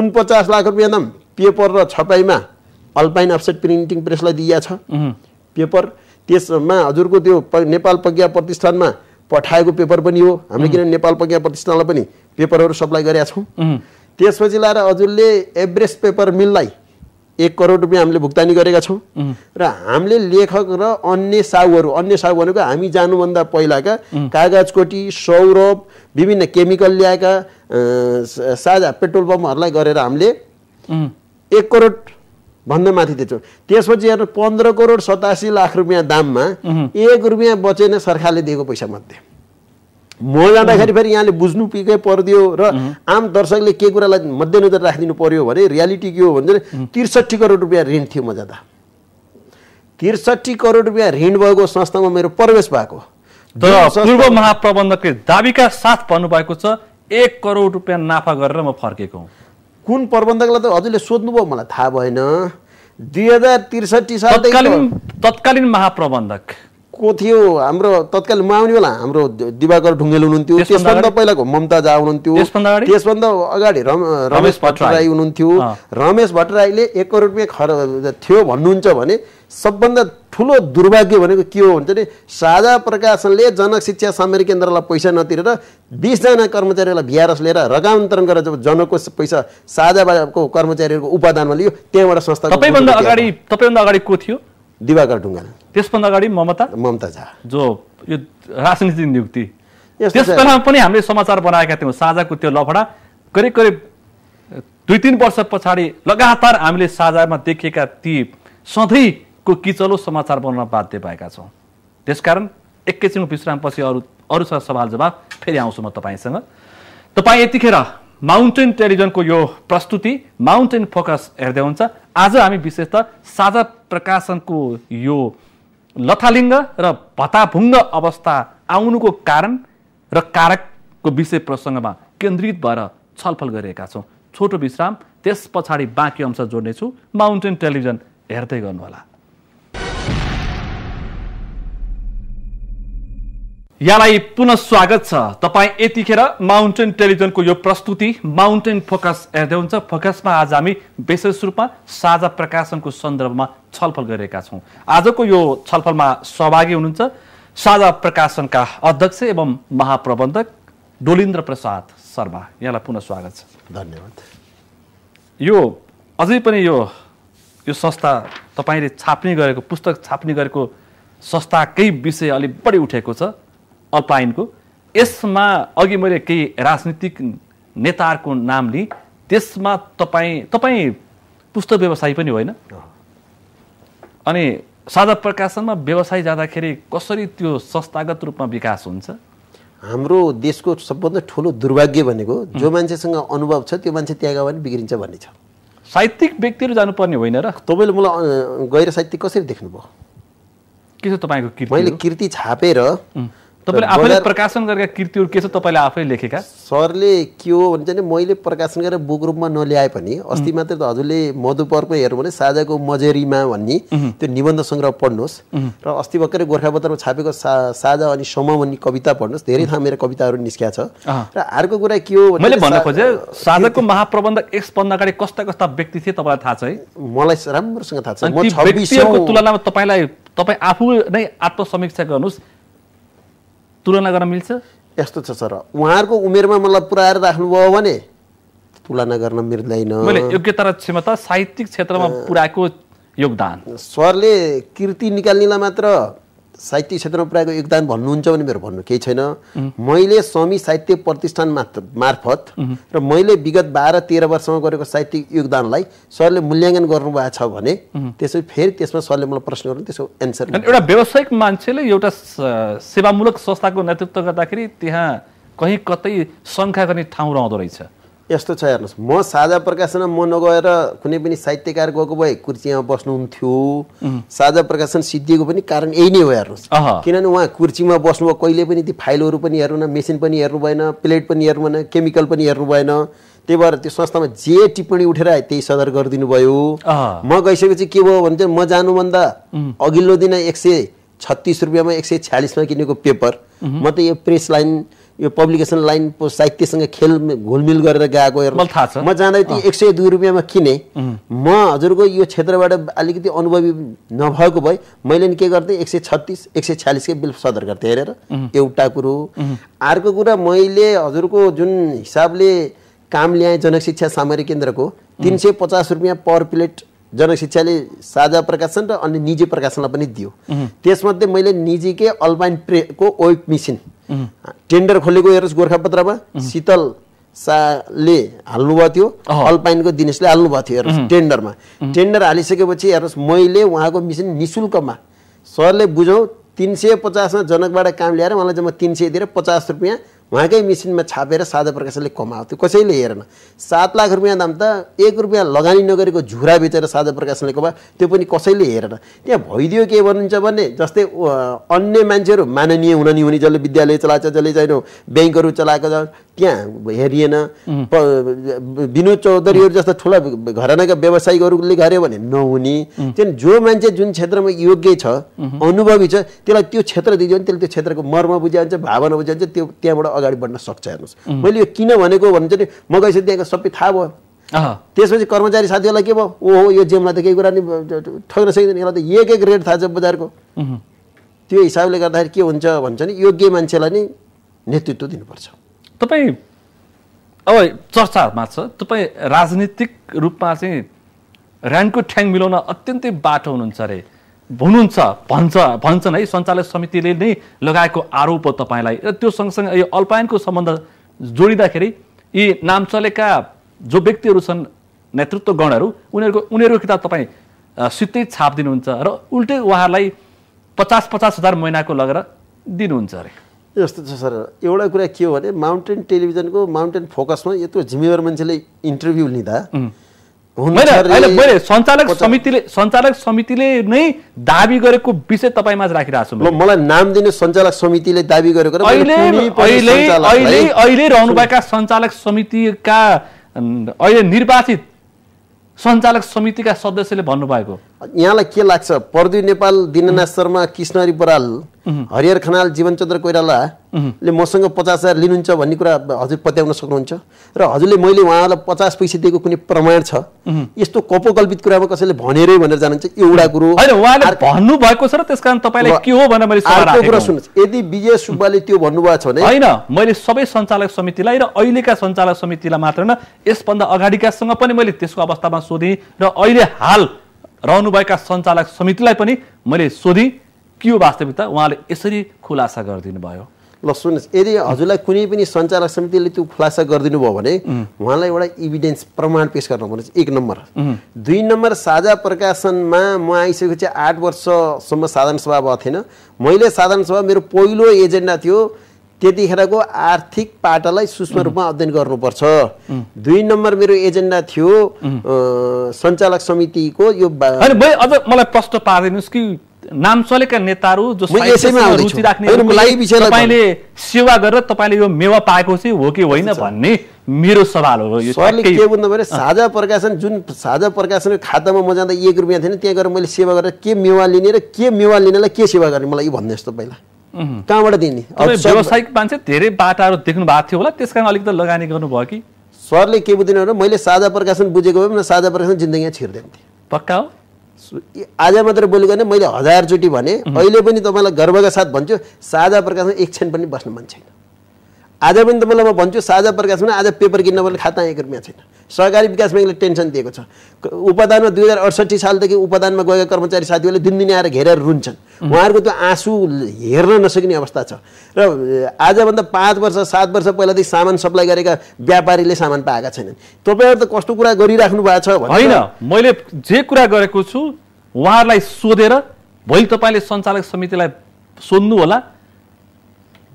Speaker 2: उनपचास लाख रुपियाँ त पेपर र छपाईमा अल्पाइन अफसेट प्रिन्टिङ प्रेसलाई दिइया छ पेपर त्यसमा हजुरको त्यो नेपाल प्रज्ञा प्रतिष्ठानमा पठाएको पेपर पनि हो हामीले किन नेपाल प्रज्ञा प्रतिष्ठानलाई पनि पेपरहरू सप्लाई गरेका छौँ त्यसपछि लाएर हजुरले एभरेज पेपर मिललाई एक करोड रुपियाँ हामीले भुक्तानी गरेका छौँ र हामीले लेखक र अन्य साहुहरू अन्य साहु भनेको हामी जानुभन्दा पहिलाका कागजकोटी सौरभ विभिन्न केमिकल ल्याएका साझा पेट्रोल पम्पहरूलाई गरेर हामीले एक करोड भन्दा माथि त्यो त्यसपछि हेर्नु पन्ध्र करोड सतासी लाख रुपियाँ दाममा एक रुपियाँ बचेन सरकारले दिएको पैसा मध्ये म जाँदाखेरि फेरि यहाँले बुझ्नु पिकै परिदियो र आम दर्शकले के कुरालाई मध्यनजर राखिदिनु पर्यो भने रियालिटी के हो भने त्रिसठी करोड रुपियाँ ऋण थियो म जाँदा त्रिसठी करोड रुपियाँ ऋण भएको संस्थामा मेरो प्रवेश भएको
Speaker 1: पूर्व महाप्रबन्धकले दाबीका साथ भन्नुभएको छ एक करोड रुपियाँ नाफा गरेर म फर्केको हुँ
Speaker 2: कुन प्रबन्धकलाई त हजुरले सोध्नुभयो मलाई थाहा भएन दुई हजार त्रिसठी साल तत्कालीन
Speaker 1: महाप्रबन्धक
Speaker 2: को थियो हाम्रो तत्काल म आउने बेला हाम्रो दिवाकर ढुङ्गेल हुनुहुन्थ्यो त्यसभन्दा पहिलाको ममताजा हुनुहुन्थ्यो त्यसभन्दा अगाडि रम रमेश भट्टराई हुनुहुन्थ्यो रमेश भट्टराईले एक करोड रुपियाँ खर थियो भन्नुहुन्छ भने सबभन्दा ठुलो दुर्भाग्य भनेको के हो भन्छ नि साझा प्रकाशनले जनक शिक्षा सामग्री केन्द्रलाई पैसा नतिरेर बिसजना कर्मचारीलाई भिआरएस लिएर रगान्तरण गरेर जब जनकको पैसा साझाको कर्मचारीहरूको उपादानमा लियो त्यहाँबाट संस्था तपाईँभन्दा अगाडि
Speaker 1: तपाईँभन्दा अगाडि को थियो दिवाकर ढुङ्गाल त्यसभन्दा अगाडि ममता ममता झा जो यो राजनीति नियुक्ति त्यस बेलामा पनि हामीले समाचार बनाएका थियौँ साझाको त्यो लफडा करिब करिब दुई तिन वर्ष पछाडि लगातार हामीले साझामा देखिएका ती सधैँको किचलो समाचार बनाउन बाध्य भएका छौँ त्यसकारण विश्राम विश्रामपछि अरू अरूसँग सवाल जवाब फेरि आउँछु म तपाईँसँग तपाईँ यतिखेर माउन्टेन टेलिभिजनको यो प्रस्तुति माउन्टेन फोकस हेर्दै हुन्छ आज हामी विशेष त साझा प्रकाशनको यो लथालिङ्ग र भताभुङ्ग अवस्था आउनुको कारण र कारकको विषय प्रसङ्गमा केन्द्रित भएर छलफल गरिरहेका छौँ छोटो विश्राम त्यस पछाडि बाँकी अंश जोड्नेछु माउन्टेन टेलिभिजन हेर्दै गर्नुहोला यहाँलाई पुनः स्वागत छ तपाईँ यतिखेर माउन्टेन टेलिभिजनको यो प्रस्तुति माउन्टेन फोकस हेर्दै हुन्छ फोकसमा आज हामी विशेष रूपमा साझा प्रकाशनको सन्दर्भमा छलफल गरेका छौँ आजको यो छलफलमा सहभागी हुनुहुन्छ साझा प्रकाशनका अध्यक्ष एवं महाप्रबन्धक डोलिन्द्र प्रसाद शर्मा यहाँलाई पुनः स्वागत छ धन्यवाद यो अझै पनि यो यो संस्था तपाईँले छाप्ने गरेको पुस्तक छाप्ने गरेको संस्थाकै विषय अलिक बढी उठेको छ अल्पाइनको यसमा अघि मैले केही राजनीतिक नेताहरूको नाम लिएँ त्यसमा तपाईँ तपाईँ पुस्तक व्यवसायी पनि होइन अनि साझा प्रकाशनमा व्यवसाय जाँदाखेरि कसरी त्यो संस्थागत रूपमा विकास हुन्छ हाम्रो देशको
Speaker 2: सबभन्दा ठुलो दुर्भाग्य भनेको जो मान्छेसँग अनुभव छ त्यो मान्छे त्यहाँ गयो भने बिग्रिन्छ भन्ने छ साहित्यिक व्यक्तिहरू जानुपर्ने होइन र तपाईँले मलाई गैर साहित्यिक कसरी देख्नुभयो के छ तपाईँको मैले कृति छापेर तपाईँले आफैले
Speaker 1: प्रकाशन गरेका कृतिहरू के छ तपाईँले आफै लेखेका
Speaker 2: सरले के हो भन्छ चाहिँ मैले प्रकाशन गरेर बुक रूपमा नल्याए पनि अस्ति मात्रै त हजुरले मधुपरमा हेर्नु भने साझाको मजेरीमा भन्ने त्यो निबन्ध सङ्ग्रह पढ्नुहोस् र अस्ति भर्खरै गोर्खापत्रमा छापेको सा साझा अनि सम भन्ने कविता पढ्नुहोस् धेरै ठाउँ मेरो कविताहरू निस्किया छ
Speaker 1: र अर्को कुरा
Speaker 2: के हो मैले भन्न खोजेँ
Speaker 1: साझाको महाप्रबन्धक यसभन्दा अगाडि कस्ता कस्ता व्यक्ति थिए तपाईँलाई थाहा छ है मलाई राम्रोसँग थाहा छ तुलनामा तपाईँलाई तपाईँ आफू नै आत्मसमीक्षा गर्नुहोस् तुलना गर्न मिल्छ यस्तो छ सर
Speaker 2: उहाँहरूको उमेरमा मलाई पुऱ्याएर राख्नुभयो भने तुलना गर्न मिल्दैन मैले
Speaker 1: योग्यता र क्षमता साहित्यिक क्षेत्रमा पुऱ्याएको योगदान सरले कृति निकाल्नेलाई मात्र
Speaker 2: साहित्य क्षेत्रमा पुऱ्याएको योगदान भन्नुहुन्छ भने मेरो भन्नु केही छैन मैले स्वामी साहित्य प्रतिष्ठान मात्र मार्फत र मैले विगत बाह्र तेह्र वर्षमा गरेको साहित्यिक योगदानलाई सरले मूल्याङ्कन गर्नुभएको छ भने त्यसो फेरि त्यसमा सरले मलाई प्रश्न गर्नु त्यसको एन्सर एउटा
Speaker 1: व्यावसायिक मान्छेले एउटा सेवामूलक संस्थाको नेतृत्व गर्दाखेरि त्यहाँ कहीँ कतै शङ्का गर्ने ठाउँ रहँदो रहेछ
Speaker 2: यस्तो छ हेर्नुहोस् म साझा प्रकाशनमा म नगएर कुनै पनि साहित्यकार गएको भए कुर्चीमा बस्नुहुन्थ्यो साझा प्रकाशन सिद्धिएको पनि कारण यही नै हो हेर्नुहोस् किनभने उहाँ कुर्सीमा बस्नुभयो कहिले पनि ती फाइलहरू पनि हेर्नु न मेसिन पनि हेर्नु भएन प्लेट पनि हेर्नु भएन केमिकल पनि हेर्नु भएन त्यही भएर त्यो संस्थामा जे टिप्पणी उठेर त्यही सदर गरिदिनु भयो म गइसकेपछि के भयो भने चाहिँ म जानुभन्दा अघिल्लो दिन एक सय छत्तिस रुपियाँमा एक सय छ्यालिसमा किनेको पेपर म त यो प्रेस लाइन यो पब्लिकेसन लाइनको साहित्यसँग खेल घुलमिल गरेर गएको छ म जाँदा त्यो एक सय दुई रुपियाँमा किनेँ म हजुरको यो क्षेत्रबाट अलिकति अनुभवी नभएको भए मैले नि के गर्थेँ एक सय छत्तिस एक सय छ्यालिसकै बिल सदर गर्थेँ हेरेर एउटा कुरो अर्को कुरा मैले हजुरको जुन हिसाबले काम ल्याएँ शिक्षा सामग्री केन्द्रको तिन सय पचास रुपियाँ पर प्लेट जनशिक्षाले साझा प्रकाशन र अन्य निजी प्रकाशनलाई पनि दियो त्यसमध्ये मैले निजीकै अल्पाइन प्रेको वेब मिसिन टेन्डर खोलेको हेर्नुहोस् गोर्खापत्रमा शीतल शाहले हाल्नुभएको थियो अल्पाइनको दिनेशले हाल्नुभएको थियो हेर्नुहोस् टेन्डरमा टेन्डर हालिसकेपछि हेर्नुहोस् मैले उहाँको मिसिन नि शुल्कमा सरले बुझौँ तिन सय पचासमा जनकबाट काम ल्याएर मलाई जम्मा तिन सय दिएर पचास रुपियाँ उहाँकै मेसिनमा छापेर सादा प्रकाशनले कमाएको थियो कसैले हेरेन सात लाख रुपियाँ दाम त एक रुपियाँ लगानी नगरेको झुरा बेचेर सादा प्रकाशनले कमा त्यो पनि कसैले हेरेन त्यहाँ भइदियो के भन्नुहुन्छ भने जस्तै अन्य मान्छेहरू माननीय हुन नि हुने जसले विद्यालय चलाएको जसले चाहिँ ब्याङ्कहरू चलाएको छ त्यहाँ हेरिएन विनोद चौधरीहरू जस्ता ठुला घरानाका व्यवसायिकहरूले गऱ्यो भने नहुने त्यहाँ जो मान्छे जुन क्षेत्रमा योग्य छ अनुभवी छ त्यसलाई त्यो क्षेत्र दिइदियो भने त्यसले त्यो क्षेत्रको मर्म बुझाइन्छ भावना बुझाइन्छ त्यो त्यहाँबाट अगाडि बढ्न सक्छ हेर्नुहोस् मैले यो किन भनेको भन्छ नि म गइसकेँ त्यहाँको सबै थाहा भयो त्यसपछि कर्मचारी साथीहरूलाई के भयो ओहो यो जेमलाई त केही कुरा नि ठग्न सकिँदैन यसलाई त एक एक रेट थाहा छ बजारको त्यो हिसाबले गर्दाखेरि के हुन्छ भन्छ नि योग्य मान्छेलाई नै नेतृत्व दिनुपर्छ
Speaker 1: तपाईँ अब चर्चाहरूमा छ तपाईँ राजनीतिक रूपमा चाहिँ ऱ्याङको ठ्याङ मिलाउन अत्यन्तै बाटो हुनुहुन्छ अरे हुनुहुन्छ भन्छ भन्छन् है सञ्चालक समितिले नै लगाएको आरोप हो तपाईँलाई र त्यो सँगसँगै यो अल्पायनको सम्बन्ध जोडिँदाखेरि यी नाम चलेका जो व्यक्तिहरू छन् नेतृत्व गणहरू उनीहरूको उनीहरूको किताब तपाईँ सितै छाप दिनुहुन्छ र उल्टै उहाँहरूलाई पचास पचास हजार महिनाको लगेर दिनुहुन्छ अरे
Speaker 2: यस्तो छ सर एउटा कुरा के हो भने माउन्टेन टेलिभिजनको माउन्टेन फोकसमा यत्रो जिम्मेवार मान्छेले इन्टरभ्यू लिँदा मैले सञ्चालक
Speaker 1: समितिले सञ्चालक समितिले नै दावी गरेको विषय तपाईँमा राखिरहेको छु मलाई नाम दिने सञ्चालक समितिले दावी गरेको अहिले रहनुभएका सञ्चालक समितिका अहिले निर्वाचित सञ्चालक समितिका सदस्यले भन्नुभएको
Speaker 2: यहाँलाई के लाग्छ पर्दु नेपाल दिननाथ शर्मा कृष्णरी बराल हरिहर खनाल जीवनचन्द्र कोइरालाले मसँग पचास हजार लिनुहुन्छ भन्ने कुरा हजुर पत्याउन सक्नुहुन्छ र हजुरले मैले उहाँलाई पचास पैसा दिएको कुनै प्रमाण छ यस्तो कपोकल्पित कुरामा कसैले भनेरै भनेर जानुहुन्छ एउटा कुरो
Speaker 1: भन्नुभएको छ र त्यस कारण तपाईँलाई के हो भनेर मैले कुरा सुन्नुहोस् यदि विजय सुब्बाले त्यो भन्नुभएको छ भने होइन मैले सबै सञ्चालक समितिलाई र अहिलेका सञ्चालक समितिलाई मात्र न यसभन्दा अगाडिकासँग पनि मैले त्यसको अवस्थामा सोधेँ र अहिले हाल रहनुभएका सञ्चालक समितिलाई पनि मैले सोधेँ के हो वास्तविकता उहाँले यसरी खुलासा गरिदिनु भयो
Speaker 2: ल सुन्नुहोस् यदि हजुरलाई कुनै पनि सञ्चालक समितिले त्यो खुलासा गरिदिनु भयो भने उहाँलाई एउटा इभिडेन्स प्रमाण पेस गर्नु पर्छ एक नम्बर दुई नम्बर साझा प्रकाशनमा म आइसकेपछि आठ वर्षसम्म साधारण सभा भएको थिएन मैले साधारण सभा मेरो पहिलो एजेन्डा थियो त्यतिखेरको आर्थिक पाटालाई सूक्ष्म रूपमा अध्ययन गर्नुपर्छ दुई नम्बर मेरो एजेन्डा थियो सञ्चालक
Speaker 1: समितिको यो अझ मलाई प्रश्न पारिदिनुहोस् कि नाम चलेका नेताहरू जो रुचि राख्ने तपाईँले सेवा गरेर तपाईँले यो मेवा पाएको चाहिँ हो कि होइन भन्ने मेरो सवाल हो सरले के भन्नु भने साझा
Speaker 2: प्रकाशन जुन साझा प्रकाशनको खातामा म जाँदा एक रुपियाँ थिएन त्यहाँ गएर मैले सेवा गरेर के मेवा लिने र के मेवा लिनेलाई के सेवा गर्ने मलाई यो भन्नुहोस् त पहिला कहाँबाट दिने व्यावसायिक
Speaker 1: मान्छे धेरै बाटाहरू देख्नु भएको थियो होला त्यस कारण अलिकति लगानी गर्नुभयो कि सरले के बुझ्दैन भने मैले साझा प्रकाशन बुझेको भए पनि साझा प्रकाशन
Speaker 2: जिन्दगी छिर्दैन थिएँ पक्का हो आज मात्र बोलेको भने मैले हजारचोटि भने अहिले पनि तपाईँलाई गर्वका साथ भन्छु साझा प्रकाशन एक क्षण पनि बस्नु मन छैन आज पनि तपाईँलाई म भन्छु साझा प्रकाशमा आज पेपर किन्न मैले खाता एक रुपियाँ छैन सहकारी विकास ब्याङ्कले टेन्सन दिएको छ उपदानमा दुई हजार अडसट्ठी सालदेखि उपदानमा गएका कर्मचारी साथीहरूले दिनदिन आएर घेरेर रुन्छन् उहाँहरूको त्यो आँसु हेर्न नसकिने अवस्था छ र आजभन्दा पाँच वर्ष सात वर्ष पहिलादेखि सामान सप्लाई गरेका व्यापारीले सामान पाएका छैनन्
Speaker 1: तपाईँहरू त कस्तो कुरा गरिराख्नु भएको छ होइन मैले जे कुरा गरेको छु उहाँहरूलाई सोधेर भोलि तपाईँले सञ्चालक समितिलाई सोध्नु होला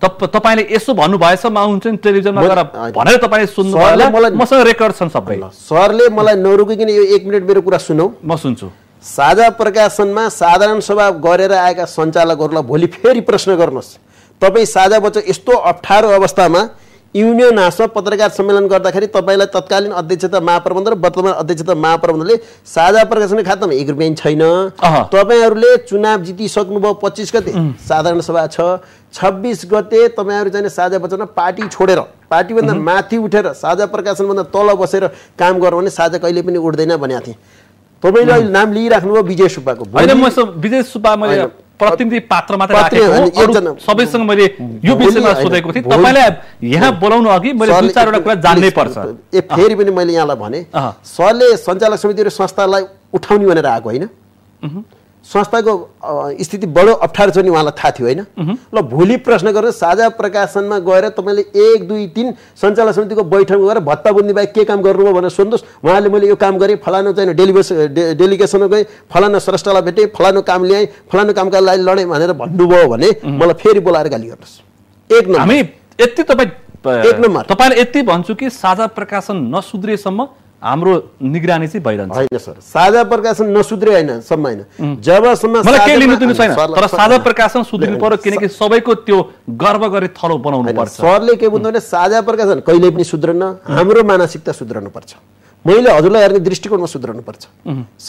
Speaker 1: तपाईँले यसो भन्नुभएछ म हुन्छ नि टेलिभिजनमा गएर भनेर तपाईँले सुन्नु मलाई मसँग
Speaker 2: रेकर्ड छन् सबै सरले मलाई नरोकिकन यो एक मिनट मेरो कुरा सुनौ म सुन्छु साझा प्रकाशनमा साधारण सभा गरेर आएका सञ्चालकहरूलाई भोलि फेरि प्रश्न गर्नुहोस् तपाईँ साझा बच्चा यस्तो अप्ठ्यारो अवस्थामा युनियन हाउसमा पत्रकार सम्मेलन गर्दाखेरि तपाईँलाई तत्कालीन अध्यक्षता महाप्रबन्ध र वर्तमान अध्यक्षता महाप्रबन्धले साझा प्रकाशन खातामा एक रुपियाँ छैन तपाईँहरूले चुनाव जितिसक्नुभयो पच्चिस गते साधारण सभा छ छब्बिस गते तपाईँहरू जाने साझा बचाउन पार्टी छोडेर पार्टीभन्दा माथि उठेर साझा प्रकाशनभन्दा तल बसेर काम गरौँ भने साझा कहिले पनि उठ्दैन भनेको थिएँ
Speaker 1: तपाईँले अहिले नाम लिइराख्नुभयो विजय सुब्बाको विजय सुब्बा मैले प्रतिनिधि पात्र मात्र राखेको सबैसँग मैले यो विषयमा सोधेको थिएँ तपाईँलाई यहाँ बोलाउनु
Speaker 2: अघि मैले दुई चारवटा कुरा जान्नै पर्छ ए फेरि पनि मैले यहाँलाई भने सरले सञ्चालक समिति र संस्थालाई उठाउने भनेर आएको होइन संस्थाको स्थिति बडो अप्ठ्यारो छ नि उहाँलाई थाहा थियो होइन ल भोलि प्रश्न गरेर साझा प्रकाशनमा गएर तपाईँले एक दुई तिन सञ्चालन समितिको बैठक गएर भत्ता बुन्दी बाहेक के काम गर्नुभयो भनेर सोध्नुहोस् उहाँले मैले यो काम गरेँ फलानु चाहिँ डेलिभेस डेलिगेसनमा गएँ फलानु स्रष्टालाई भेटेँ फलानु काम ल्याएँ फलानु कामका लागि लडेँ भनेर भन्नुभयो भने मलाई फेरि बोलाएर गाली गर्नुहोस्
Speaker 1: एक नम्बर यति तपाईँ एक नम्बर तपाईँले यति भन्छु कि साझा प्रकाशन नसुध्रिएसम्म हाम्रो निगरानी चाहिँ भइरहन्छ होइन सर
Speaker 2: साझा प्रकाशन नसुध्रे होइन सम्म होइन जबसम्म मलाई केही लिनु दिनु छैन तर साझा
Speaker 1: प्रकाशन सुध्रिनु पर्यो किनकि सबैको त्यो गर्व गरे थलो बनाउनु पर्छ सरले के बुझ्नु भने साझा
Speaker 2: प्रकाशन कहिले पनि सुध्रन्न हाम्रो मानसिकता सुध्रनु पर्छ मैले हजुरलाई हेर्ने दृष्टिकोणमा सुध्रनुपर्छ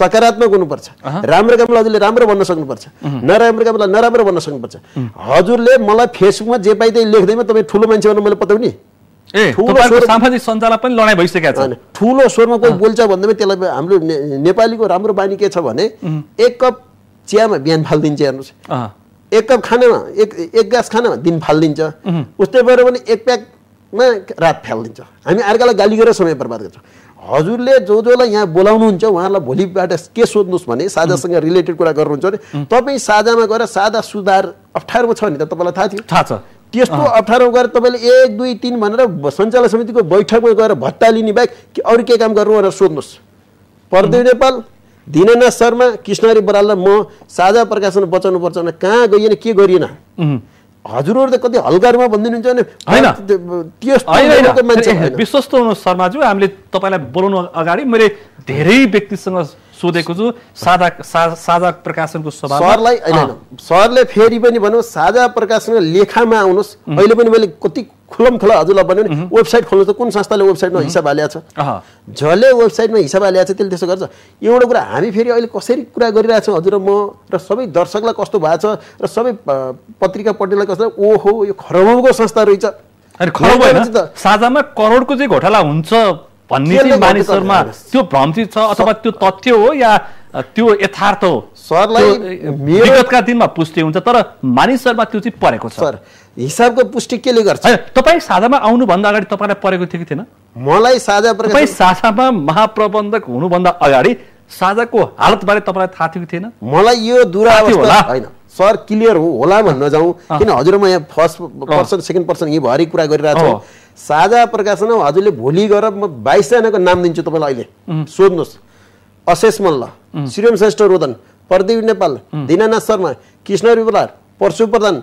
Speaker 2: सकारात्मक हुनुपर्छ राम्रो कामलाई हजुरले राम्रो भन्न सक्नुपर्छ नराम्रो कामलाई नराम्रो भन्न सक्नुपर्छ हजुरले मलाई फेसबुकमा जे पाइ त्यही लेख्दैमा तपाईँ ठुलो मान्छे भनेर मैले पताउने
Speaker 1: सामाजिक पनि लडाइँ भइसकेको छ
Speaker 2: ठुलो स्वरमा कोही बोल्छ भन्दामा त्यसलाई हाम्रो नेपालीको राम्रो बानी के छ भने एक कप चियामा बिहान फालिदिन्छ हेर्नुहोस् एक कप खानामा एक एक ग्लास खानामा दिन फालिदिन्छ उस्तै भएर पनि एक प्याकमा रात फालिदिन्छ हामी अर्कालाई गाली गरेर समय बर्बाद गर्छौँ हजुरले जो जोलाई यहाँ बोलाउनुहुन्छ उहाँलाई भोलिबाट के सोध्नुहोस् भने साझासँग रिलेटेड कुरा गर्नुहुन्छ भने तपाईँ साझामा गएर साझा सुधार अप्ठ्यारो छ नि त तपाईँलाई थाहा थियो थाहा छ त्यस्तो अप्ठ्यारो गएर तपाईँले एक दुई तिन भनेर सञ्चालक समितिको बैठकमा गएर भत्ता लिने बाहेक कि अरू केही काम गर्नु भनेर सोध्नुहोस् परदेव नेपाल दिनेनाथ शर्मा कृष्णहरी बराललाई म साझा प्रकाशन बचाउनु पर्छ भने कहाँ गइएन के गरिएन हजुरहरू त कति हल्का रूपमा भनिदिनुहुन्छ भने
Speaker 1: विश्वस्त हुनु शर्माज्यू हामीले तपाईँलाई बोलाउनु अगाडि मैले धेरै व्यक्तिसँग सोधेको छु साझा साझा प्रकाशनको सरलाई सरले
Speaker 2: फेरि पनि भनौँ साझा प्रकाशन लेखामा आउनुहोस् अहिले पनि मैले कति खुलम खुला हजुरलाई भन्यो भने वेबसाइट खोल्नु त कुन संस्थाले वेबसाइटमा हिसाब हालिएको छ जसले वेबसाइटमा हिसाब हालिएको छ त्यसले त्यसो गर्छ एउटा कुरा हामी फेरि अहिले कसरी कुरा गरिरहेछौँ हजुर म र सबै दर्शकलाई कस्तो भएको छ र सबै पत्रिका पढ्नेलाई कस्तो ओहो यो खरबौँको संस्था रहेछ
Speaker 1: साझामा करोडको चाहिँ घोटाला हुन्छ भन्ने चाहिँ मानिसहरूमा त्यो भ्रम छ अथवा त्यो तथ्य हो या त्यो यथार्थ हो सरलाई विगतका दिनमा पुष्टि हुन्छ तर मानिसहरूमा त्यो चाहिँ परेको छ सर हिसाबको पुष्टि केले गर्छ तपाईँ साझामा आउनुभन्दा अगाडि तपाईँलाई परेको थियो कि थिएन मलाई साझा तपाईँ साझामा महाप्रबन्धक हुनुभन्दा अगाडि साझाको हालतबारे तपाईँलाई थाहा थियो कि थिएन मलाई यो दुरावस्था होइन सर क्लियर
Speaker 2: होला भन्न जाउँ किन हजुर म यहाँ फर्स्ट पर्सन सेकेन्ड पर्सन यहीँ भरि कुरा गरिरहेको छु साझा प्रकाशन हजुरले भोलि गएर म बाइसजनाको नाम दिन्छु तपाईँलाई अहिले सोध्नुहोस् अशेष मल्ल श्रीराम श्रेष्ठ रोदन प्रदीप नेपाल दिनानाथ शर्मा कृष्ण रिपलार परशु प्रधान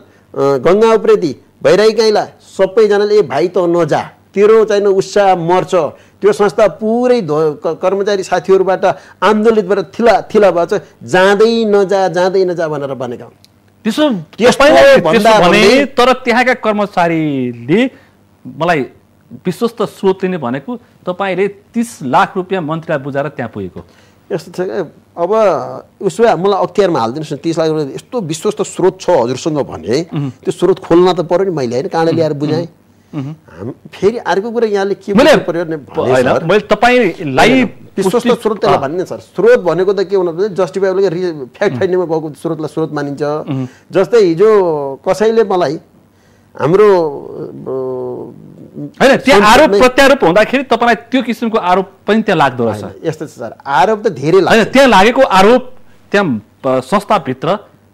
Speaker 2: गङ्गा उप्रेती भैराई काइला सबैजनाले ए भाइ त नजा तेरो चाहिँ उत्साह मर्छ त्यो संस्था पुरै कर्मचारी साथीहरूबाट आन्दोलितबाट थिला थिला भएछ चाहिँ जाँदै नजा जाँदै नजा भनेर भनेका
Speaker 1: हुन् त्यसो तर त्यहाँका कर्मचारीले मलाई विश्वस्त स्रोतले नै भनेको तपाईँले तिस लाख रुपियाँ मन्त्रीलाई बुझाएर त्यहाँ पुगेको
Speaker 2: यस्तो छ क्या अब उसो मलाई अख्तियारमा हालिदिनुहोस् न तिस लाख रुपियाँ यस्तो विश्वस्त स्रोत छ हजुरसँग भने त्यो स्रोत खोल्न त पऱ्यो नि मैले होइन काँडा ल्याएर बुझाएँ फेरि अर्को कुरा यहाँले के मैले तपाईँलाई विश्वस्त स्रोत त्यसलाई भन्ने सर स्रोत भनेको त के हुनु भने जस्टिफाइबल फ्याक्ट फाइन्डिङमा गएको स्रोतलाई स्रोत मानिन्छ जस्तै हिजो कसैले मलाई हाम्रो होइन त्यहाँ आरोप प्रत्यारोप
Speaker 1: हुँदाखेरि तपाईँलाई त्यो किसिमको आरोप पनि त्यहाँ लाग्दो रहेछ
Speaker 2: यस्तो छ सर आरोप त
Speaker 1: धेरै लाग्छ त्यहाँ लागेको आरोप त्यहाँ संस्थाभित्र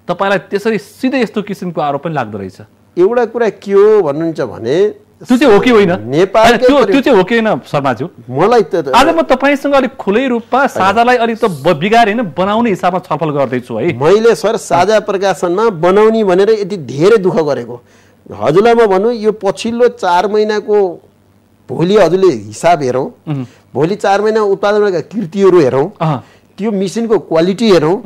Speaker 1: तपाईँलाई त्यसरी सिधै यस्तो किसिमको आरोप पनि लाग्दो रहेछ
Speaker 2: एउटा कुरा के हो भन्नुहुन्छ भने त्यो चाहिँ हो कि होइन नेपाल त्यो त्यो चाहिँ हो कि
Speaker 1: होइन शर्माज्यू मलाई आज म तपाईँसँग अलिक खुलै रूपमा साझालाई अलिक त बिगार होइन बनाउने हिसाबमा छलफल गर्दैछु है मैले सर साझा प्रकाशनमा बनाउने
Speaker 2: भनेर यति धेरै दुःख गरेको हजुरलाई म भनौँ यो पछिल्लो चार महिनाको भोलि हजुरले हिसाब हेरौँ भोलि चार महिना उत्पादन गरेका कृतिहरू हेरौँ त्यो मिसिनको क्वालिटी हेरौँ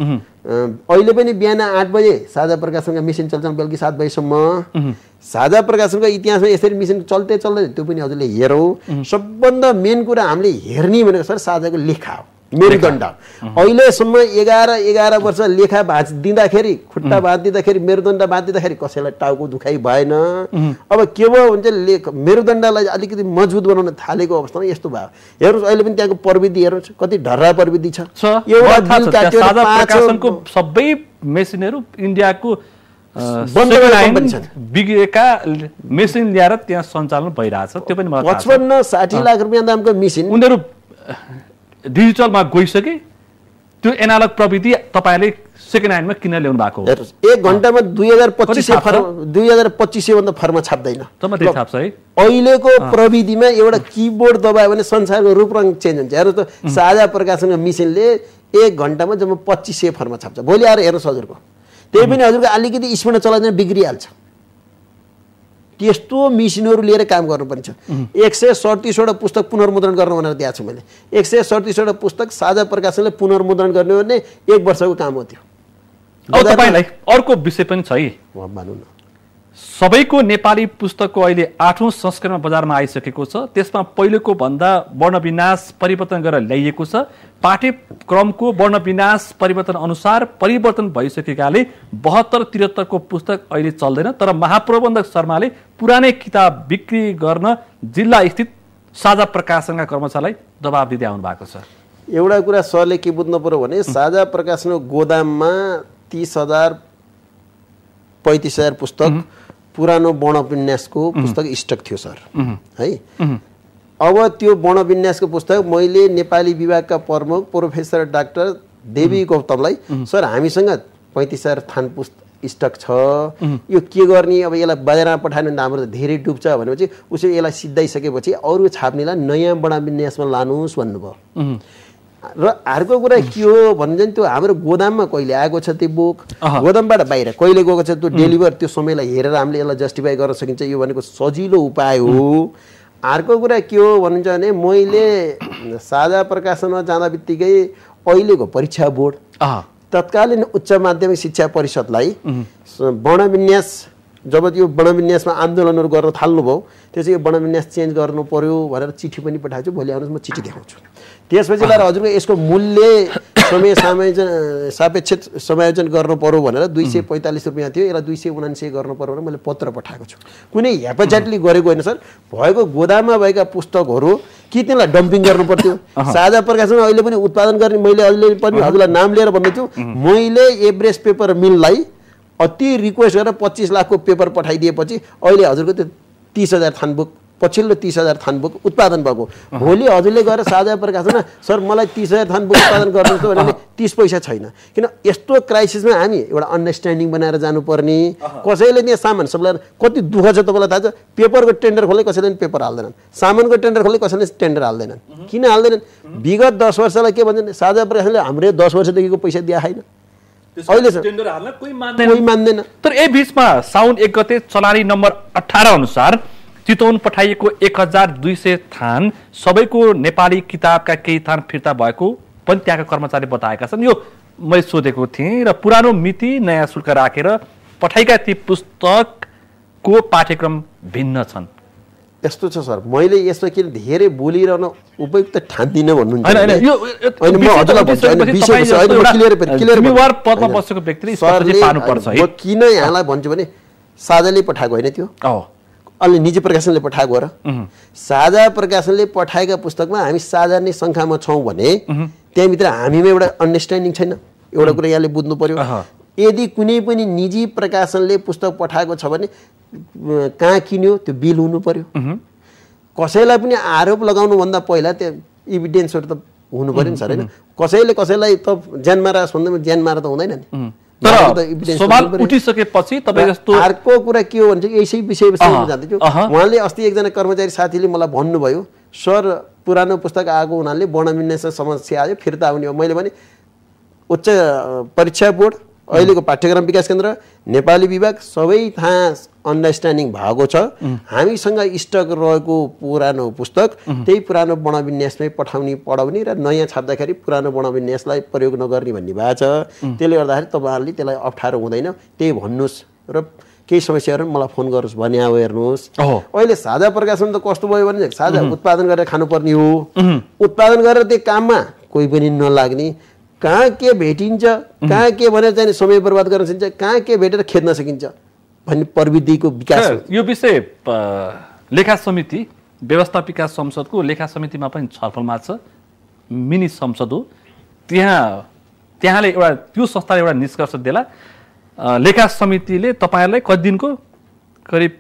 Speaker 2: अहिले पनि बिहान आठ बजे साझा प्रकाशनका मेसिन चल्छन् बेलुकी सात बजीसम्म साझा प्रकाशनको इतिहासमा यसरी मिसिन चल्दै चल्दै त्यो पनि हजुरले हेरौँ सबभन्दा मेन कुरा हामीले हेर्ने भनेको सर साझाको लेखा हो मेरुदण्ड अहिलेसम्म एघार एघार वर्ष लेखा भाँच दिँदाखेरि खुट्टा भाँच दिँदाखेरि मेरुदण्ड भाँच दिँदाखेरि कसैलाई टाउको दुखाइ भएन अब के भयो भने चाहिँ लेख मेरुदण्डलाई अलिकति मजबुत बनाउन थालेको अवस्थामा यस्तो भयो हेर्नुहोस् अहिले पनि त्यहाँको प्रविधि हेर्नुहोस् कति ढर्रा प्रविधि छ
Speaker 1: सबै मेसिनहरू इन्डियाको मेसिन ल्याएर त्यहाँ सञ्चालन भइरहेछ त्यो पनि पचपन्न
Speaker 2: साठी लाख रुपियाँ दामको मेसिन उनीहरू
Speaker 1: डिजिटलमा गइसके त्यो एनालग प्रविधि तपाईँले सेकेन्ड ह्यान्डमा किन ल्याउनु भएको एक घन्टामा दुई
Speaker 2: हजार पच्चिस फर्म दुई हजार पच्चिस सयभन्दा फर्मा छाप्दैन छाप्छ है अहिलेको प्रविधिमा एउटा किबोर्ड दबायो भने संसारको रूपरङ चेन्ज हुन्छ हेर्नु त साझा प्रकाशनको मिसिनले एक घन्टामा जम्मा पच्चिस सय फर्मा छाप्छ भोलि आएर हेर्नुहोस् हजुरको त्यही पनि हजुरको अलिकति स्पिडमा चलाउँदैन बिग्रिहाल्छ त्यस्तो मिसिनहरू लिएर काम गर्नुपर्ने छ एक सय सडतिसवटा पुस्तक पुनर्मुद्रण गर्नु भनेर दिएको छु मैले एक सय सडतिसवटा पुस्तक साझा प्रकाशनले पुनर्मुद्रण गर्ने भने एक वर्षको काम हो
Speaker 1: त्यो तपाईँलाई अर्को विषय पनि छ है भनौँ न सबैको नेपाली पुस्तकको अहिले आठौँ संस्करण बजारमा आइसकेको छ त्यसमा पहिलेको भन्दा वर्णविनाश परिवर्तन गरेर ल्याइएको छ पाठ्यक्रमको वर्णविनाश परिवर्तन अनुसार परिवर्तन भइसकेकाले बहत्तर त्रिहत्तरको पुस्तक अहिले चल्दैन तर महाप्रबन्धक शर्माले पुरानै किताब बिक्री गर्न जिल्ला स्थित साझा प्रकाशनका कर्मचारीलाई दबाब दिँदै आउनु भएको छ
Speaker 2: एउटा कुरा सरले के बुझ्नु पऱ्यो भने साझा प्रकाशनको गोदाममा तिस हजार पैँतिस हजार पुस्तक पुरानो वर्णविन्यासको पुस्तक स्टक थियो सर है अब त्यो वर्णविन्यासको पुस्तक मैले नेपाली विभागका प्रमुख प्रोफेसर डाक्टर देवी गौतमलाई सर हामीसँग पैँतिस हजार थान पुस्तक स्टक छ यो के गर्ने अब यसलाई बजारमा पठाएन भने हाम्रो त धेरै डुब्छ भनेपछि उसले यसलाई सिद्धाइसकेपछि अरू छाप्नेलाई नयाँ वर्णविन्यासमा लानुहोस् भन्नुभयो र अर्को कुरा के हो भने त्यो हाम्रो गोदाममा कहिले आएको छ त्यो बुक गोदामबाट बाहिर कहिले गएको छ त्यो डेलिभर त्यो समयलाई हेरेर हामीले यसलाई जस्टिफाई गर्न सकिन्छ यो भनेको सजिलो उपाय हो अर्को कुरा के हो भनिन्छ भने मैले साझा प्रकाशनमा जाँदा बित्तिकै अहिलेको परीक्षा बोर्ड तत्कालीन उच्च माध्यमिक शिक्षा परिषदलाई वर्णविन्यास जब यो वर्णविन्यासमा आन्दोलनहरू गर्न थाल्नुभयो त्यो चाहिँ यो वर्णविन्यास चेन्ज गर्नु पर्यो भनेर चिठी पनि पठाएको छु भोलि आउनुहोस् म चिठी देखाउँछु त्यसपछि लिएर हजुरको यसको मूल्य समय समायोजन सापेक्षित समायोजन गर्नु पऱ्यो भनेर दुई सय पैँतालिस रुपियाँ थियो यसलाई दुई सय उनान्सय गर्नु पऱ्यो भनेर मैले पत्र पठाएको छु कुनै हेपाचाइटली गरेको होइन सर भएको गोदाममा भएका पुस्तकहरू कि त्यसलाई डम्पिङ गर्नु पर्थ्यो साझा प्रकाशमा अहिले पनि उत्पादन गर्ने मैले अहिले पनि हजुरलाई नाम लिएर भन्दैछु मैले एभरेस्ट पेपर मिललाई अति रिक्वेस्ट गरेर पच्चिस लाखको पेपर पठाइदिएपछि अहिले हजुरको त्यो तिस हजार थानबुक पछिल्लो तिस हजार थान बुक उत्पादन भएको भोलि हजुरले गएर साझा प्रकाशन सर मलाई तिस हजार थान बुक उत्पादन गर्नुहोस् भने तिस पैसा छैन किन यस्तो क्राइसिसमा हामी एउटा अन्डरस्ट्यान्डिङ बनाएर जानुपर्ने कसैले नि सामान सबलाई कति दुःख छ तपाईँलाई थाहा छ पेपरको टेन्डर खोले कसैले पनि पेपर हाल्दैनन् सामानको टेन्डर खोले कसैले टेन्डर हाल्दैनन् किन हाल्दैनन् विगत दस वर्षलाई के भन्छन् साझा प्रकाशनले हाम्रो दस वर्षदेखिको पैसा दिया
Speaker 1: छैन कोही मान्दैन तर ए बिचमा साउन एक गते चलानी नम्बर अठार अनुसार चितवन पठाइएको एक हजार दुई सय थान सबैको नेपाली किताबका केही थान फिर्ता भएको पनि त्यहाँका कर्मचारीले बताएका छन् यो मैले सोधेको थिएँ र पुरानो मिति नयाँ शुल्क राखेर रा, पठाएका ती पुस्तकको पाठ्यक्रम भिन्न छन् यस्तो छ सर मैले
Speaker 2: यसमा किन धेरै बोलिरहन उपयुक्त ठान्दिनँ भन्नुहुन्छ किन यहाँलाई भन्छु भने साझाले पठाएको होइन त्यो अलि निजी प्रकाशनले पठाएको हो र साझा प्रकाशनले पठाएका पुस्तकमा हामी साझा नै सङ्ख्यामा छौँ भने त्यहाँभित्र हामीमा एउटा अन्डरस्ट्यान्डिङ छैन एउटा कुरा यहाँले बुझ्नु पर्यो यदि कुनै पनि निजी प्रकाशनले पुस्तक पठाएको छ भने कहाँ किन्यो त्यो बिल हुनु पर्यो कसैलाई पनि आरोप लगाउनुभन्दा पहिला त्यो इभिडेन्सहरू त हुनु पऱ्यो नि सर होइन कसैले कसैलाई त ज्यान मारा भन्दा ज्यान मारा त हुँदैन नि तर सवाल
Speaker 1: उठिसकेपछि तपाईँ
Speaker 2: जस्तो अर्को कुरा के हो भने चाहिँ यसै विषय जाँदैछु उहाँले अस्ति एकजना कर्मचारी साथीले मलाई भन्नुभयो सर पुरानो पुस्तक आएको हुनाले बोनामिनेसन समस्या आयो फिर्ता आउने हो मैले भने उच्च परीक्षा बोर्ड अहिलेको पाठ्यक्रम विकास केन्द्र नेपाली विभाग सबै थाहा अन्डरस्ट्यान्डिङ भएको छ हामीसँग स्टक रहेको पुरानो पुस्तक त्यही पुरानो वर्णविन्यासमै पठाउने पढाउने र नयाँ छाप्दाखेरि पुरानो वर्णविन्यासलाई प्रयोग नगर्ने भन्ने भएको छ त्यसले गर्दाखेरि तपाईँहरूले त्यसलाई अप्ठ्यारो हुँदैन त्यही भन्नुहोस् र केही समस्याहरू मलाई फोन गरोस् भने अब हेर्नुहोस् अहिले साझा प्रकाशन त कस्तो भयो भने साझा उत्पादन गरेर खानुपर्ने हो उत्पादन गरेर त्यो काममा कोही पनि नलाग्ने कहाँ के भेटिन्छ कहाँ के भनेर चाहिँ समय बर्बाद गर्न सकिन्छ कहाँ के भेटेर खेद्न सकिन्छ भन्ने प्रविधिको विकास
Speaker 1: यो विषय लेखा समिति व्यवस्थापिका संसदको लेखा समितिमा पनि छलफलमा छ मिनी संसद हो त्यहाँ त्यहाँले एउटा त्यो संस्थाले एउटा निष्कर्ष दिएला लेखा समितिले तपाईँहरूलाई कति दिनको करिब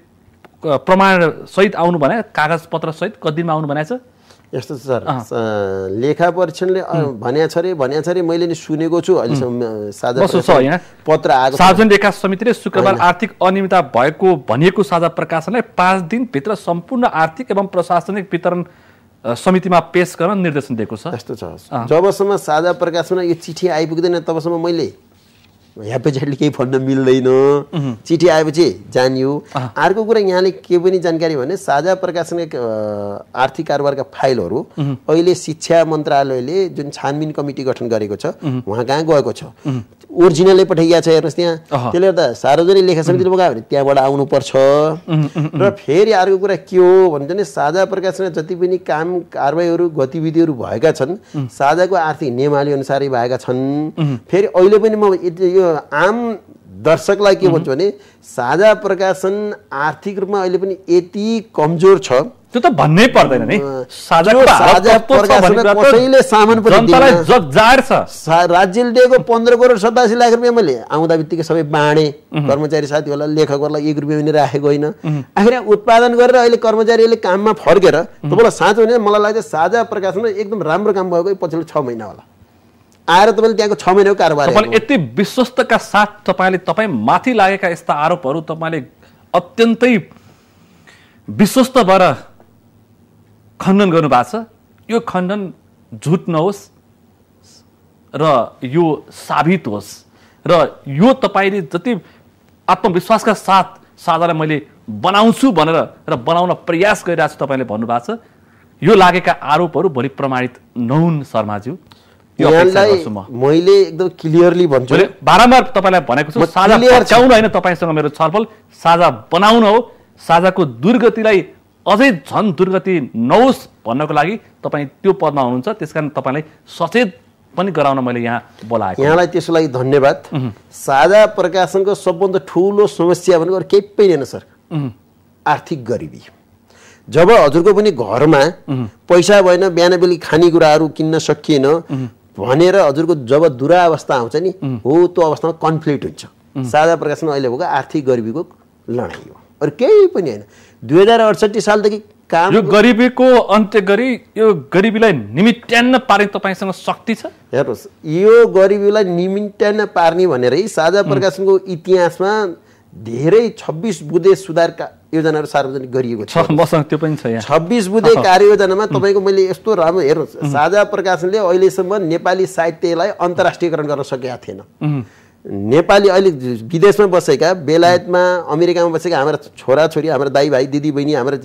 Speaker 1: प्रमाणसहित आउनु भने कागजपत्रसहित कति दिनमा आउनु भनेको छ यस्तो छ
Speaker 2: सर लेखा परीक्षणले भन्या छ अरे भन्या छ अरे मैले नि सुनेको छु अहिलेसम्म साझा पत्र आएको सार्वजनिक
Speaker 1: लेखा समितिले शुक्रबार आर्थिक अनियमितता भएको भनिएको साझा प्रकाशनलाई पाँच दिनभित्र सम्पूर्ण आर्थिक एवं प्रशासनिक वितरण समितिमा पेस गर्न निर्देशन दिएको छ यस्तो छ
Speaker 2: जबसम्म साझा प्रकाशनमा यो चिठी आइपुग्दैन तबसम्म मैले ह्याप्पेझ्याटली केही भन्न मिल्दैन चिठी आएपछि जानियो अर्को कुरा यहाँले के पनि जानकारी भने साझा प्रकाशनका आर्थिक कारोबारका फाइलहरू अहिले शिक्षा मन्त्रालयले जुन छानबिन कमिटी गठन गरेको छ उहाँ कहाँ गएको छ ओरिजिनलै पठाइएको छ हेर्नुहोस् त्यहाँ त्यसले गर्दा सार्वजनिक लेखा समितिले मगायो भने त्यहाँबाट आउनुपर्छ र फेरि अर्को कुरा के हो भने चाहिँ साझा प्रकाशनका जति पनि काम कारवाहीहरू गतिविधिहरू भएका छन् साझाको आर्थिक नियमावली अनुसारै भएका छन् फेरि अहिले पनि म यो आम दर्शकलाई के भन्छु भने साझा प्रकाशन आर्थिक रूपमा अहिले पनि यति कमजोर छ
Speaker 1: त्यो त भन्नै पर्दैन नि कसैले सामान पनि
Speaker 2: राज्यले दिएको पन्ध्र करोड सतासी लाख रुपियाँ मैले आउँदा बित्तिकै सबै बाँडेँ कर्मचारी साथीहरूलाई लेखकहरूलाई एक रुपियाँ पनि राखेको होइन आखिर उत्पादन गरेर अहिले कर्मचारीले काममा फर्केर तपाईँलाई साँचो भने मलाई लाग्छ साझा प्रकाशनमा एकदम राम्रो काम भएको पछिल्लो छ महिना होला आएर तपाईँले त्यहाँको छ महिनाको कारोबार
Speaker 1: यति विश्वस्तका साथ तपाईँले तपाईँ माथि लागेका यस्ता आरोपहरू तपाईँले अत्यन्तै विश्वस्त भएर खण्डन गर्नुभएको छ यो खण्डन झुट नहोस् र यो साबित होस् र यो तपाईँले जति आत्मविश्वासका साथ साझालाई मैले बनाउँछु भनेर र बनाउन प्रयास गरिरहेको छु तपाईँले भन्नुभएको छ यो लागेका आरोपहरू भोलि प्रमाणित नहुन् शर्माज्यू यहाँलाई
Speaker 2: मैले एकदम क्लियरली भन्छु बारम्बार
Speaker 1: तपाईँलाई भनेको छु साझा पच्याउन होइन तपाईँसँग मेरो छलफल साझा बनाउन हो साझाको दुर्गतिलाई अझै झन् दुर्गति नहोस् भन्नको लागि तपाईँ त्यो पदमा हुनुहुन्छ त्यस कारण तपाईँलाई सचेत पनि गराउन मैले यहाँ बोलाएको यहाँलाई
Speaker 2: त्यसको लागि धन्यवाद साझा प्रकाशनको सबभन्दा ठुलो समस्या भनेको अरू केही पनि होइन सर आर्थिक गरिबी जब हजुरको पनि घरमा पैसा भएन बिहान बेलुकी खानेकुराहरू किन्न सकिएन भनेर हजुरको जब दुरावस्था आउँछ नि हो त्यो अवस्थामा कन्फ्लिक्ट हुन्छ साझा प्रकाशनमा अहिले भएको आर्थिक गरिबीको लडाइँ हो अरू केही पनि होइन दुई हजार अडसट्ठी सालदेखि काम यो
Speaker 1: गरिबीको अन्त्य गरी यो गरिबीलाई निमित्यान्न पार्ने तपाईँसँग शक्ति छ हेर्नुहोस्
Speaker 2: यो गरिबीलाई निमित्यान्न पार्ने भनेरै साझा प्रकाशनको इतिहासमा धेरै छब्बिस बुधे सुधारका योजनाहरू सार्वजनिक गरिएको छ
Speaker 1: मसँग त्यो पनि छ
Speaker 2: छब्बिस बुधे कार्ययोजनामा तपाईँको मैले यस्तो राम्रो हेर्नुहोस् साझा प्रकाशनले अहिलेसम्म नेपाली साहित्यलाई अन्तर्राष्ट्रियकरण गर्न सकेका थिएन नेपाली अहिले विदेशमा बसेका बेलायतमा अमेरिकामा बसेका हाम्रा छोराछोरी हाम्रा दाई भाइ दिदीबहिनी हाम्रो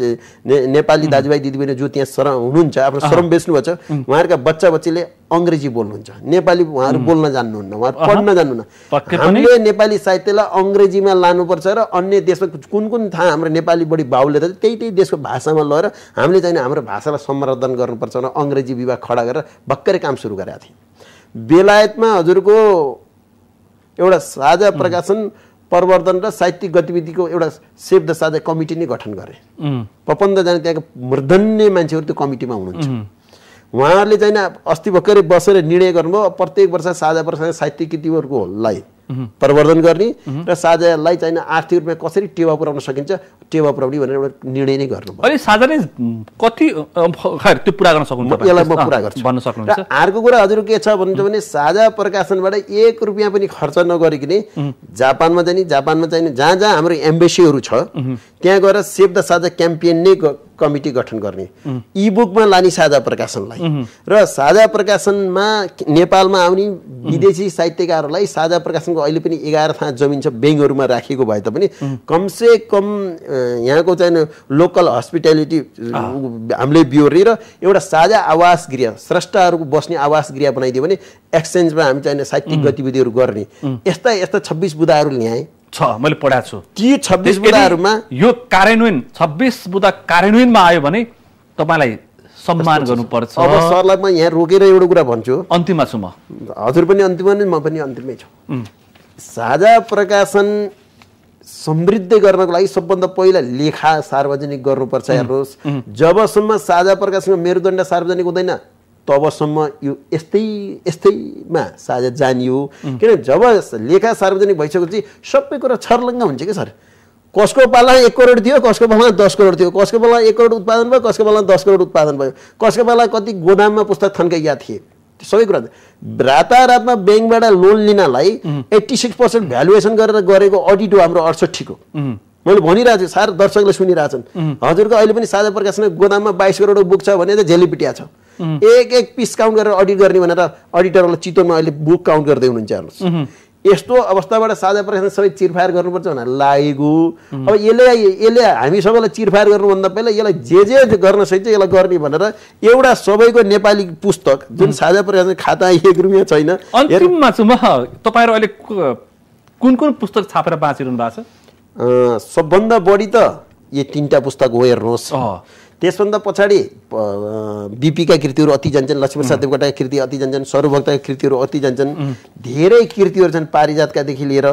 Speaker 2: नेपाली दाजुभाइ दिदीबहिनी जो त्यहाँ श्रम हुनुहुन्छ आफ्नो श्रम बेच्नुभएको छ उहाँहरूका बच्चा बच्चीले अङ्ग्रेजी बोल्नुहुन्छ नेपाली उहाँहरू बोल्न जान्नुहुन्न उहाँहरू पढ्न जान्नुहुन्न हामीले नेपाली साहित्यलाई अङ्ग्रेजीमा लानुपर्छ र अन्य देशमा कुन कुन थाहा हाम्रो नेपाली बढी बाहुले त त्यही त्यही देशको भाषामा लगेर हामीले चाहिँ हाम्रो भाषालाई सम्वर्धन गर्नुपर्छ र अङ्ग्रेजी विभाग खडा गरेर भर्खरै काम सुरु गरेका थियौँ बेलायतमा हजुरको एउटा साझा प्रकाशन प्रवर्धन र साहित्यिक गतिविधिको एउटा सेभ द साझा कमिटी नै गठन गरे पपन्दजना त्यहाँको मृदन्य मान्छेहरू त्यो कमिटीमा हुनुहुन्छ उहाँहरूले चाहिँ अस्ति भर्खरै बसेर निर्णय गर्नुभयो प्रत्येक वर्ष साझा प्रकाशन साहित्यिक कृतिहरूको लाई प्रवर्धन गर्ने र साझालाई चाहिँ आर्थिक रूपमा कसरी टेवा पुऱ्याउन सकिन्छ टेवा पुऱ्याउने भनेर एउटा निर्णय नै गर्नु
Speaker 1: अहिले साझा कति खैर पुरा गर्न सक्नु यसलाई भन्न सक्नु र
Speaker 2: अर्को कुरा हजुर के छ भन्नुहुन्छ भने साझा प्रकाशनबाट एक रुपियाँ पनि खर्च नगरिकन जापानमा जाने जापानमा चाहिँ जहाँ जहाँ हाम्रो एम्बेसीहरू छ त्यहाँ गएर सेभ द साझा क्याम्पेन नै कमिटी गठन गर्ने इबुकमा लाने साझा प्रकाशनलाई र साझा प्रकाशनमा नेपालमा आउने विदेशी साहित्यकारहरूलाई साझा प्रकाशनको अहिले पनि एघार थाहा जमिन छ ब्याङ्कहरूमा राखिएको भए तापनि कमसे कम यहाँको चाहिँ लोकल हस्पिटालिटी हामीले र एउटा साझा आवास गृह स्रष्टाहरूको बस्ने आवास गृह बनाइदियो भने एक्सचेन्जमा हामी चाहिने साहित्यिक गतिविधिहरू गर्ने यस्ता यस्ता छब्बिस बुदाहरू ल्याएँ छ मैले पढाएको
Speaker 1: छु ती छब्बिस बुदाहरूमा यो कार्यान्वयन छब्बिस बुदा कार्यान्वयनमा आयो भने तपाईँलाई सम्मान गर्नुपर्छ अब सरलाई
Speaker 2: म यहाँ रोकेर एउटा कुरा भन्छु अन्तिममा छु म हजुर पनि अन्तिममा नै म पनि अन्तिममै छु साझा प्रकाशन समृद्ध गर्नको लागि सबभन्दा पहिला लेखा सार्वजनिक गर्नुपर्छ हेर्नुहोस् जबसम्म साझा प्रकाशनको मेरुदण्ड सार्वजनिक हुँदैन तबसम्म यो यस्तै यस्तैमा सायद जानियो किनभने जब लेखा सार्वजनिक भइसकेपछि सबै कुरा छर्लङ्ग हुन्छ क्या सर कसको पाला एक करोड थियो कसको पाला दस करोड थियो कसको पाला एक करोड उत्पादन भयो कसको पाला दस करोड उत्पादन भयो कसको पाला कति गोदाममा पुस्तक थन्काइया थिए सबै कुरा रातारातमा ब्याङ्कबाट लोन लिनलाई एट्टी सिक्स पर्सेन्ट भ्यालुएसन गरेर गरेको अडिट हो हाम्रो अडसठीको मैले भनिरहेको छु सार दर्शकले सुनिरहेछन् हजुरको अहिले पनि साझा प्रकाशनको गोदाममा बाइस करोड बुक छ भने चाहिँ झेलिपिटिया छ एक एक पिस काउन्ट गरेर अडिट गर्ने भनेर अडिटरहरूलाई चितवनमा अहिले बुक काउन्ट गर्दै हुनुहुन्छ हेर्नुहोस् यस्तो अवस्थाबाट साझा प्रकाशन सबै चिरफायर गर्नुपर्छ भनेर लागेको अब यसले यसले हामी सबैलाई चिरफायर गर्नुभन्दा पहिला यसलाई जे जे गर्न सकिन्छ यसलाई गर्ने भनेर एउटा सबैको नेपाली पुस्तक जुन साझा प्रकाशन खाता एक रुपियाँ छैन तपाईँहरू
Speaker 1: अहिले कुन कुन पुस्तक छापेर बाँचिरहनु भएको छ
Speaker 2: सबभन्दा बढी त यी तिनवटा पुस्तक हो हेर्नुहोस् त्यसभन्दा पछाडि बिपीका कृतिहरू अति जान्छन् लक्ष्मीप्रसाद देवकोटाका कृति अति जान्छन् सर्वभक्तका कृतिहरू अति जान्छन् धेरै कृतिहरू छन् पारिजातकादेखि लिएर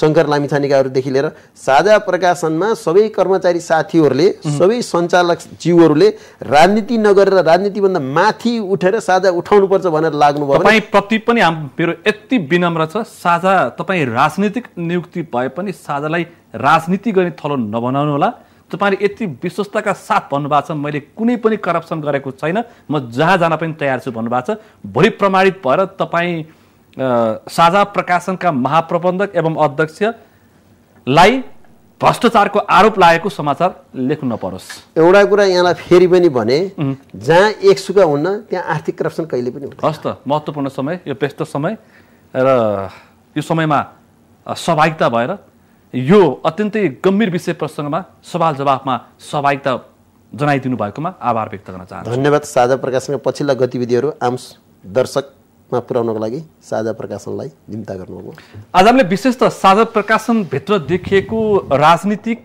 Speaker 2: शङ्कर लामिछानेकाहरूदेखि लिएर साझा प्रकाशनमा सबै कर्मचारी साथीहरूले सबै सञ्चालक जीवहरूले राजनीति नगरेर राजनीतिभन्दा माथि उठेर साझा उठाउनुपर्छ भनेर लाग्नुभयो
Speaker 1: तपाईँप्रति पनि मेरो यति विनम्र छ साझा तपाईँ राजनीतिक नियुक्ति भए पनि साझालाई राजनीति गर्ने थलो नबनाउनु होला तपाईँले यति विश्वस्तका साथ भन्नुभएको छ मैले कुनै पनि करप्सन गरेको छैन म जहाँ जान पनि तयार छु भन्नुभएको छ भोलि प्रमाणित भएर तपाईँ साझा प्रकाशनका महाप्रबन्धक एवं अध्यक्षलाई भ्रष्टाचारको आरोप लागेको समाचार लेख्नु नपरोस्
Speaker 2: एउटा कुरा यहाँलाई फेरि पनि भने
Speaker 1: जहाँ एक एकसुका हुन्न त्यहाँ आर्थिक करप्सन कहिले पनि हस् त महत्त्वपूर्ण समय यो व्यस्त समय र यो समयमा सहभागिता भएर यो अत्यन्तै गम्भीर विषय प्रसङ्गमा सवाल जवाफमा सहभागिता जनाइदिनु भएकोमा आभार व्यक्त गर्न चाहन्छु
Speaker 2: धन्यवाद साझा प्रकाशनका पछिल्ला गतिविधिहरू आम दर्शकमा पुर्याउनको लागि साझा प्रकाशनलाई निम्ता गर्नुभयो
Speaker 1: आज हामीले विशेष त साझा प्रकाशनभित्र देखिएको राजनीतिक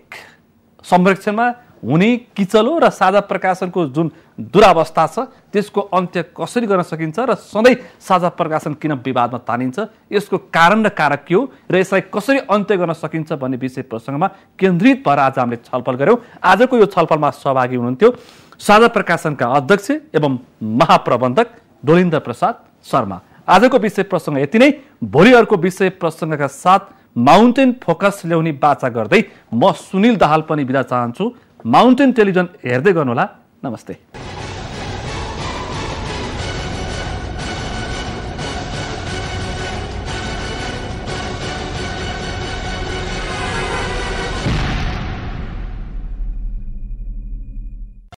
Speaker 1: संरक्षणमा हुने किचलो र साझा प्रकाशनको जुन दुरावस्था छ त्यसको अन्त्य कसरी गर्न सकिन्छ र सधैँ साझा प्रकाशन किन विवादमा तानिन्छ यसको कारण र कारक के हो र यसलाई कसरी अन्त्य गर्न सकिन्छ भन्ने विषय प्रसङ्गमा केन्द्रित भएर आज हामीले छलफल गऱ्यौँ आजको यो छलफलमा सहभागी हुनुहुन्थ्यो साझा प्रकाशनका अध्यक्ष एवं महाप्रबन्धक डोलिन्द्र प्रसाद शर्मा आजको विषय प्रसङ्ग यति नै भोलि अर्को विषय प्रसङ्गका साथ माउन्टेन फोकस ल्याउने बाचा गर्दै म सुनिल दाहाल पनि बिदा चाहन्छु माउन्टेन टेलिभिजन हेर्दै गर्नुहोला नमस्ते